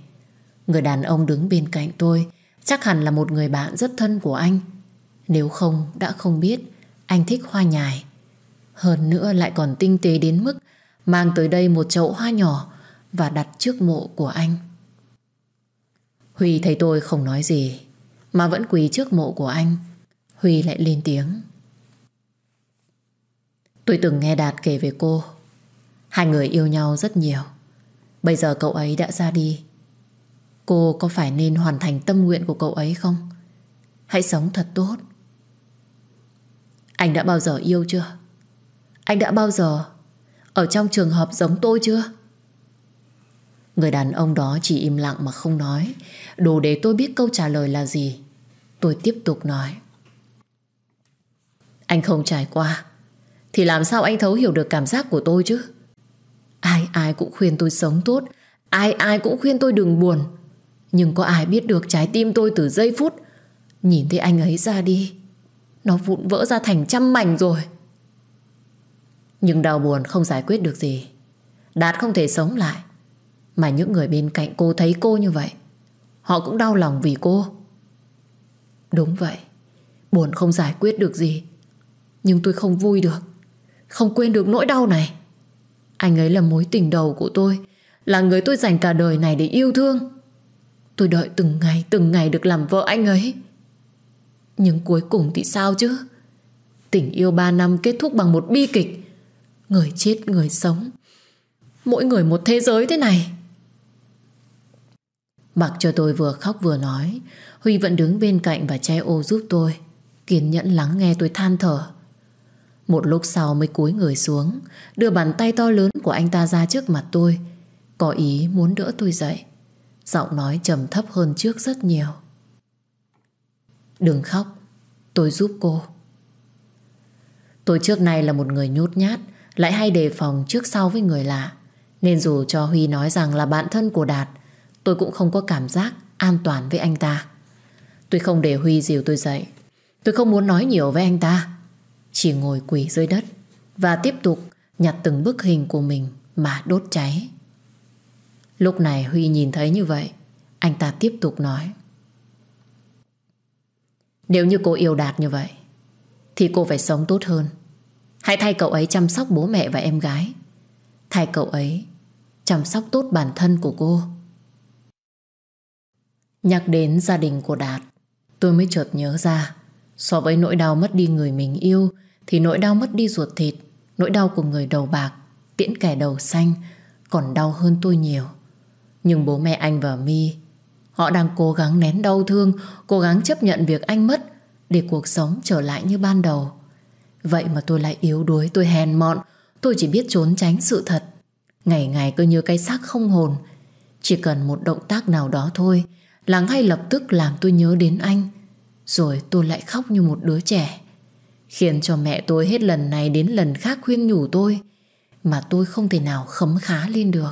Người đàn ông đứng bên cạnh tôi Chắc hẳn là một người bạn rất thân của anh Nếu không đã không biết Anh thích hoa nhài Hơn nữa lại còn tinh tế đến mức Mang tới đây một chậu hoa nhỏ và đặt trước mộ của anh. Huy thấy tôi không nói gì mà vẫn quỳ trước mộ của anh. Huy lại lên tiếng. Tôi từng nghe Đạt kể về cô. Hai người yêu nhau rất nhiều. Bây giờ cậu ấy đã ra đi. Cô có phải nên hoàn thành tâm nguyện của cậu ấy không? Hãy sống thật tốt. Anh đã bao giờ yêu chưa? Anh đã bao giờ ở trong trường hợp giống tôi chưa? Người đàn ông đó chỉ im lặng mà không nói Đủ để tôi biết câu trả lời là gì Tôi tiếp tục nói Anh không trải qua Thì làm sao anh thấu hiểu được cảm giác của tôi chứ Ai ai cũng khuyên tôi sống tốt Ai ai cũng khuyên tôi đừng buồn Nhưng có ai biết được trái tim tôi từ giây phút Nhìn thấy anh ấy ra đi Nó vụn vỡ ra thành trăm mảnh rồi Nhưng đau buồn không giải quyết được gì Đạt không thể sống lại mà những người bên cạnh cô thấy cô như vậy Họ cũng đau lòng vì cô Đúng vậy Buồn không giải quyết được gì Nhưng tôi không vui được Không quên được nỗi đau này Anh ấy là mối tình đầu của tôi Là người tôi dành cả đời này để yêu thương Tôi đợi từng ngày Từng ngày được làm vợ anh ấy Nhưng cuối cùng thì sao chứ Tình yêu 3 năm kết thúc bằng một bi kịch Người chết người sống Mỗi người một thế giới thế này Mặc cho tôi vừa khóc vừa nói Huy vẫn đứng bên cạnh và che ô giúp tôi Kiên nhẫn lắng nghe tôi than thở Một lúc sau mới cúi người xuống Đưa bàn tay to lớn của anh ta ra trước mặt tôi Có ý muốn đỡ tôi dậy Giọng nói trầm thấp hơn trước rất nhiều Đừng khóc Tôi giúp cô Tôi trước nay là một người nhút nhát Lại hay đề phòng trước sau với người lạ Nên dù cho Huy nói rằng là bạn thân của Đạt Tôi cũng không có cảm giác an toàn với anh ta Tôi không để Huy dìu tôi dậy Tôi không muốn nói nhiều với anh ta Chỉ ngồi quỳ dưới đất Và tiếp tục nhặt từng bức hình của mình Mà đốt cháy Lúc này Huy nhìn thấy như vậy Anh ta tiếp tục nói Nếu như cô yêu Đạt như vậy Thì cô phải sống tốt hơn Hãy thay cậu ấy chăm sóc bố mẹ và em gái Thay cậu ấy Chăm sóc tốt bản thân của cô Nhắc đến gia đình của Đạt Tôi mới chợt nhớ ra So với nỗi đau mất đi người mình yêu Thì nỗi đau mất đi ruột thịt Nỗi đau của người đầu bạc Tiễn kẻ đầu xanh Còn đau hơn tôi nhiều Nhưng bố mẹ anh và mi Họ đang cố gắng nén đau thương Cố gắng chấp nhận việc anh mất Để cuộc sống trở lại như ban đầu Vậy mà tôi lại yếu đuối Tôi hèn mọn Tôi chỉ biết trốn tránh sự thật Ngày ngày cứ như cái xác không hồn Chỉ cần một động tác nào đó thôi là ngay lập tức làm tôi nhớ đến anh. Rồi tôi lại khóc như một đứa trẻ. Khiến cho mẹ tôi hết lần này đến lần khác khuyên nhủ tôi mà tôi không thể nào khấm khá lên được.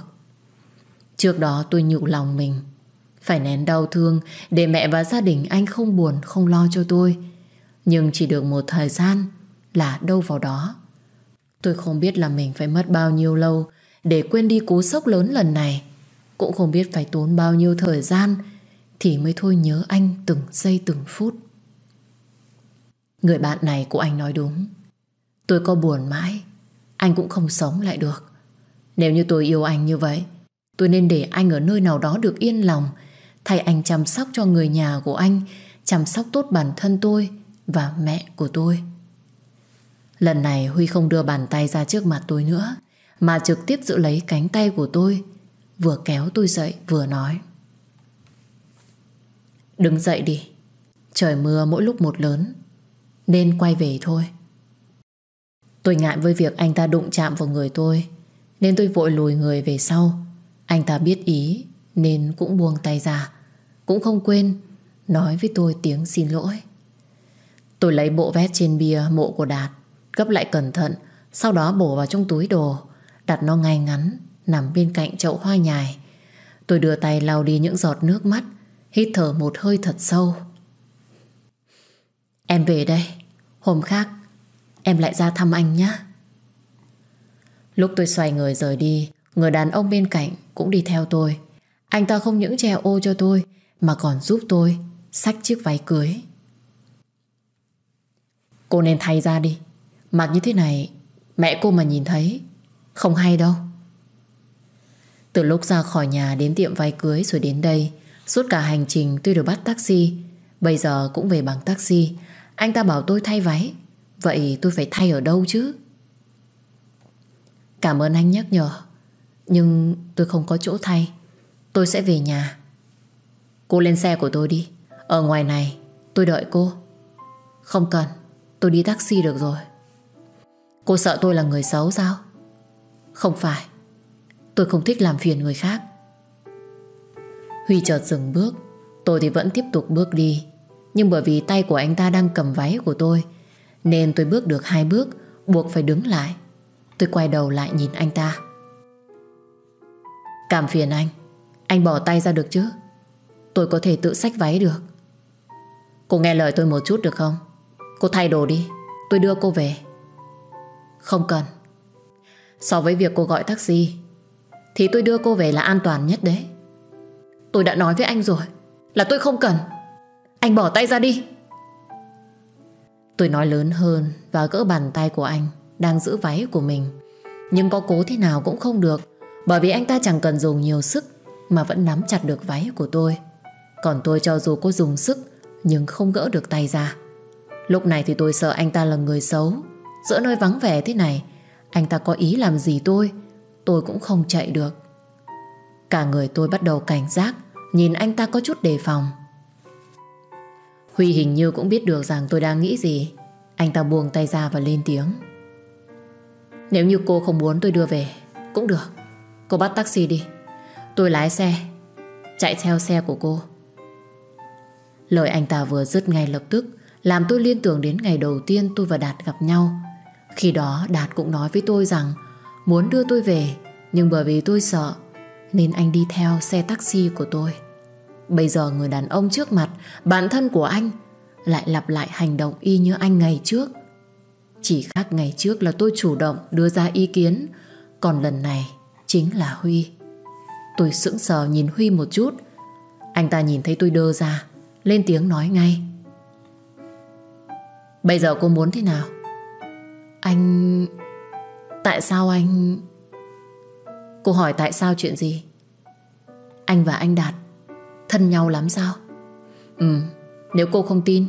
Trước đó tôi nhủ lòng mình. Phải nén đau thương để mẹ và gia đình anh không buồn, không lo cho tôi. Nhưng chỉ được một thời gian là đâu vào đó. Tôi không biết là mình phải mất bao nhiêu lâu để quên đi cú sốc lớn lần này. Cũng không biết phải tốn bao nhiêu thời gian thì mới thôi nhớ anh từng giây từng phút Người bạn này của anh nói đúng Tôi có buồn mãi Anh cũng không sống lại được Nếu như tôi yêu anh như vậy Tôi nên để anh ở nơi nào đó được yên lòng Thay anh chăm sóc cho người nhà của anh Chăm sóc tốt bản thân tôi Và mẹ của tôi Lần này Huy không đưa bàn tay ra trước mặt tôi nữa Mà trực tiếp giữ lấy cánh tay của tôi Vừa kéo tôi dậy vừa nói Đứng dậy đi Trời mưa mỗi lúc một lớn Nên quay về thôi Tôi ngại với việc anh ta đụng chạm vào người tôi Nên tôi vội lùi người về sau Anh ta biết ý Nên cũng buông tay ra Cũng không quên Nói với tôi tiếng xin lỗi Tôi lấy bộ vest trên bia mộ của Đạt Gấp lại cẩn thận Sau đó bổ vào trong túi đồ Đặt nó ngay ngắn Nằm bên cạnh chậu hoa nhài Tôi đưa tay lau đi những giọt nước mắt Hít thở một hơi thật sâu Em về đây Hôm khác Em lại ra thăm anh nhé Lúc tôi xoay người rời đi Người đàn ông bên cạnh cũng đi theo tôi Anh ta không những che ô cho tôi Mà còn giúp tôi Xách chiếc váy cưới Cô nên thay ra đi Mặc như thế này Mẹ cô mà nhìn thấy Không hay đâu Từ lúc ra khỏi nhà đến tiệm váy cưới rồi đến đây Suốt cả hành trình tôi đều bắt taxi Bây giờ cũng về bằng taxi Anh ta bảo tôi thay váy Vậy tôi phải thay ở đâu chứ Cảm ơn anh nhắc nhở Nhưng tôi không có chỗ thay Tôi sẽ về nhà Cô lên xe của tôi đi Ở ngoài này tôi đợi cô Không cần Tôi đi taxi được rồi Cô sợ tôi là người xấu sao Không phải Tôi không thích làm phiền người khác Huy chợt dừng bước Tôi thì vẫn tiếp tục bước đi Nhưng bởi vì tay của anh ta đang cầm váy của tôi Nên tôi bước được hai bước Buộc phải đứng lại Tôi quay đầu lại nhìn anh ta Cảm phiền anh Anh bỏ tay ra được chứ Tôi có thể tự xách váy được Cô nghe lời tôi một chút được không Cô thay đồ đi Tôi đưa cô về Không cần So với việc cô gọi taxi Thì tôi đưa cô về là an toàn nhất đấy Tôi đã nói với anh rồi Là tôi không cần Anh bỏ tay ra đi Tôi nói lớn hơn và gỡ bàn tay của anh Đang giữ váy của mình Nhưng có cố thế nào cũng không được Bởi vì anh ta chẳng cần dùng nhiều sức Mà vẫn nắm chặt được váy của tôi Còn tôi cho dù có dùng sức Nhưng không gỡ được tay ra Lúc này thì tôi sợ anh ta là người xấu Giữa nơi vắng vẻ thế này Anh ta có ý làm gì tôi Tôi cũng không chạy được Cả người tôi bắt đầu cảnh giác Nhìn anh ta có chút đề phòng Huy hình như cũng biết được rằng tôi đang nghĩ gì Anh ta buông tay ra và lên tiếng Nếu như cô không muốn tôi đưa về Cũng được Cô bắt taxi đi Tôi lái xe Chạy theo xe của cô Lời anh ta vừa dứt ngay lập tức Làm tôi liên tưởng đến ngày đầu tiên tôi và Đạt gặp nhau Khi đó Đạt cũng nói với tôi rằng Muốn đưa tôi về Nhưng bởi vì tôi sợ Nên anh đi theo xe taxi của tôi Bây giờ người đàn ông trước mặt, bản thân của anh lại lặp lại hành động y như anh ngày trước. Chỉ khác ngày trước là tôi chủ động đưa ra ý kiến, còn lần này chính là Huy. Tôi sững sờ nhìn Huy một chút. Anh ta nhìn thấy tôi đơ ra, lên tiếng nói ngay. Bây giờ cô muốn thế nào? Anh... Tại sao anh... Cô hỏi tại sao chuyện gì? Anh và anh Đạt Thân nhau lắm sao Ừ nếu cô không tin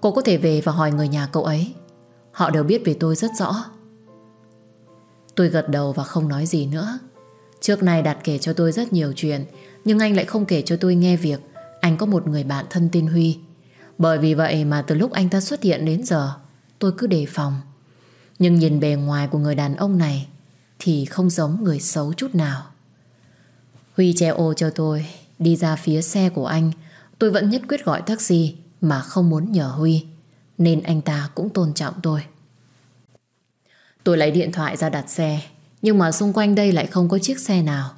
Cô có thể về và hỏi người nhà cậu ấy Họ đều biết về tôi rất rõ Tôi gật đầu và không nói gì nữa Trước này Đạt kể cho tôi rất nhiều chuyện Nhưng anh lại không kể cho tôi nghe việc Anh có một người bạn thân tin Huy Bởi vì vậy mà từ lúc anh ta xuất hiện đến giờ Tôi cứ đề phòng Nhưng nhìn bề ngoài của người đàn ông này Thì không giống người xấu chút nào Huy che ô cho tôi Đi ra phía xe của anh Tôi vẫn nhất quyết gọi taxi Mà không muốn nhờ Huy Nên anh ta cũng tôn trọng tôi Tôi lấy điện thoại ra đặt xe Nhưng mà xung quanh đây lại không có chiếc xe nào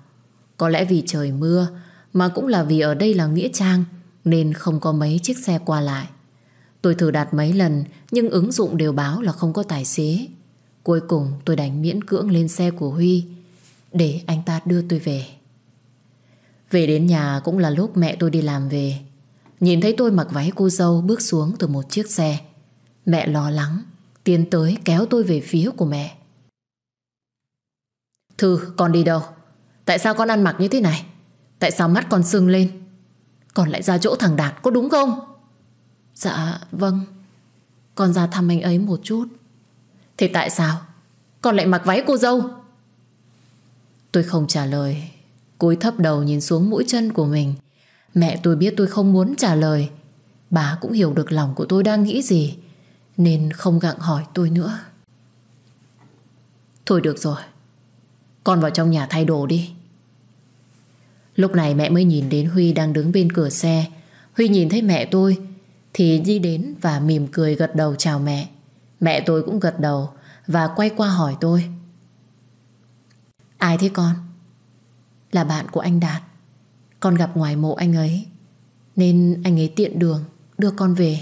Có lẽ vì trời mưa Mà cũng là vì ở đây là Nghĩa Trang Nên không có mấy chiếc xe qua lại Tôi thử đặt mấy lần Nhưng ứng dụng đều báo là không có tài xế Cuối cùng tôi đánh miễn cưỡng lên xe của Huy Để anh ta đưa tôi về về đến nhà cũng là lúc mẹ tôi đi làm về Nhìn thấy tôi mặc váy cô dâu bước xuống từ một chiếc xe Mẹ lo lắng Tiến tới kéo tôi về phía của mẹ Thư con đi đâu Tại sao con ăn mặc như thế này Tại sao mắt con sưng lên Con lại ra chỗ thằng Đạt có đúng không Dạ vâng Con ra thăm anh ấy một chút thì tại sao Con lại mặc váy cô dâu Tôi không trả lời cúi thấp đầu nhìn xuống mũi chân của mình Mẹ tôi biết tôi không muốn trả lời Bà cũng hiểu được lòng của tôi đang nghĩ gì Nên không gặng hỏi tôi nữa Thôi được rồi Con vào trong nhà thay đồ đi Lúc này mẹ mới nhìn đến Huy đang đứng bên cửa xe Huy nhìn thấy mẹ tôi Thì đi đến và mỉm cười gật đầu chào mẹ Mẹ tôi cũng gật đầu Và quay qua hỏi tôi Ai thế con là bạn của anh Đạt Con gặp ngoài mộ anh ấy Nên anh ấy tiện đường Đưa con về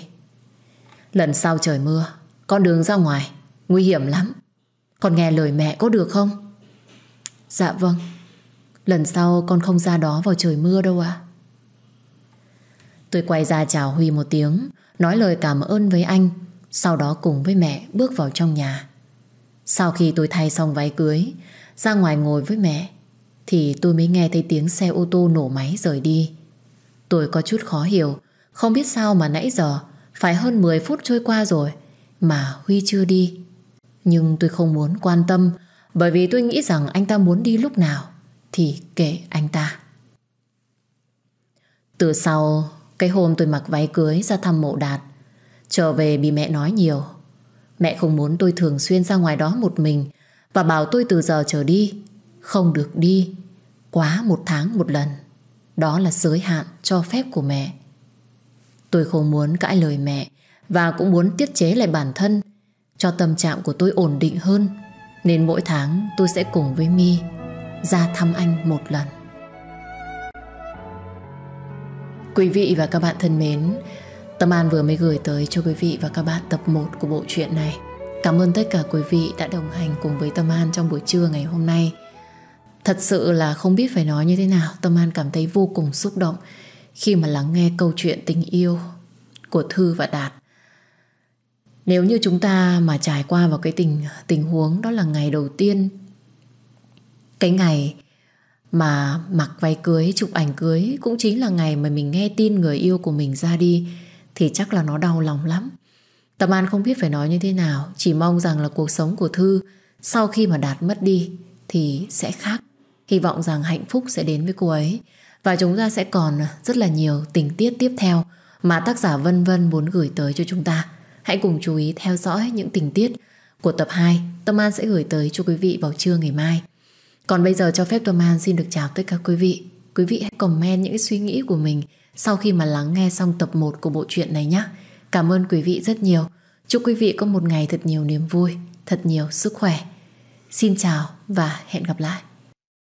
Lần sau trời mưa Con đường ra ngoài Nguy hiểm lắm Con nghe lời mẹ có được không Dạ vâng Lần sau con không ra đó vào trời mưa đâu ạ à? Tôi quay ra chào Huy một tiếng Nói lời cảm ơn với anh Sau đó cùng với mẹ bước vào trong nhà Sau khi tôi thay xong váy cưới Ra ngoài ngồi với mẹ thì tôi mới nghe thấy tiếng xe ô tô nổ máy rời đi. Tôi có chút khó hiểu, không biết sao mà nãy giờ phải hơn 10 phút trôi qua rồi mà Huy chưa đi. Nhưng tôi không muốn quan tâm bởi vì tôi nghĩ rằng anh ta muốn đi lúc nào thì kệ anh ta. Từ sau cái hôm tôi mặc váy cưới ra thăm mộ đạt trở về bị mẹ nói nhiều. Mẹ không muốn tôi thường xuyên ra ngoài đó một mình và bảo tôi từ giờ trở đi không được đi Quá một tháng một lần Đó là giới hạn cho phép của mẹ Tôi không muốn cãi lời mẹ Và cũng muốn tiết chế lại bản thân Cho tâm trạng của tôi ổn định hơn Nên mỗi tháng tôi sẽ cùng với My Ra thăm anh một lần Quý vị và các bạn thân mến Tâm An vừa mới gửi tới cho quý vị và các bạn tập 1 của bộ truyện này Cảm ơn tất cả quý vị đã đồng hành cùng với Tâm An trong buổi trưa ngày hôm nay Thật sự là không biết phải nói như thế nào Tâm An cảm thấy vô cùng xúc động Khi mà lắng nghe câu chuyện tình yêu Của Thư và Đạt Nếu như chúng ta mà trải qua vào cái tình tình huống Đó là ngày đầu tiên Cái ngày mà mặc váy cưới, chụp ảnh cưới Cũng chính là ngày mà mình nghe tin người yêu của mình ra đi Thì chắc là nó đau lòng lắm Tâm An không biết phải nói như thế nào Chỉ mong rằng là cuộc sống của Thư Sau khi mà Đạt mất đi Thì sẽ khác Hy vọng rằng hạnh phúc sẽ đến với cô ấy Và chúng ta sẽ còn rất là nhiều tình tiết tiếp theo Mà tác giả Vân Vân muốn gửi tới cho chúng ta Hãy cùng chú ý theo dõi những tình tiết của tập 2 Tâm An sẽ gửi tới cho quý vị vào trưa ngày mai Còn bây giờ cho phép Tâm An xin được chào tất cả quý vị Quý vị hãy comment những suy nghĩ của mình Sau khi mà lắng nghe xong tập 1 của bộ truyện này nhé Cảm ơn quý vị rất nhiều Chúc quý vị có một ngày thật nhiều niềm vui Thật nhiều sức khỏe Xin chào và hẹn gặp lại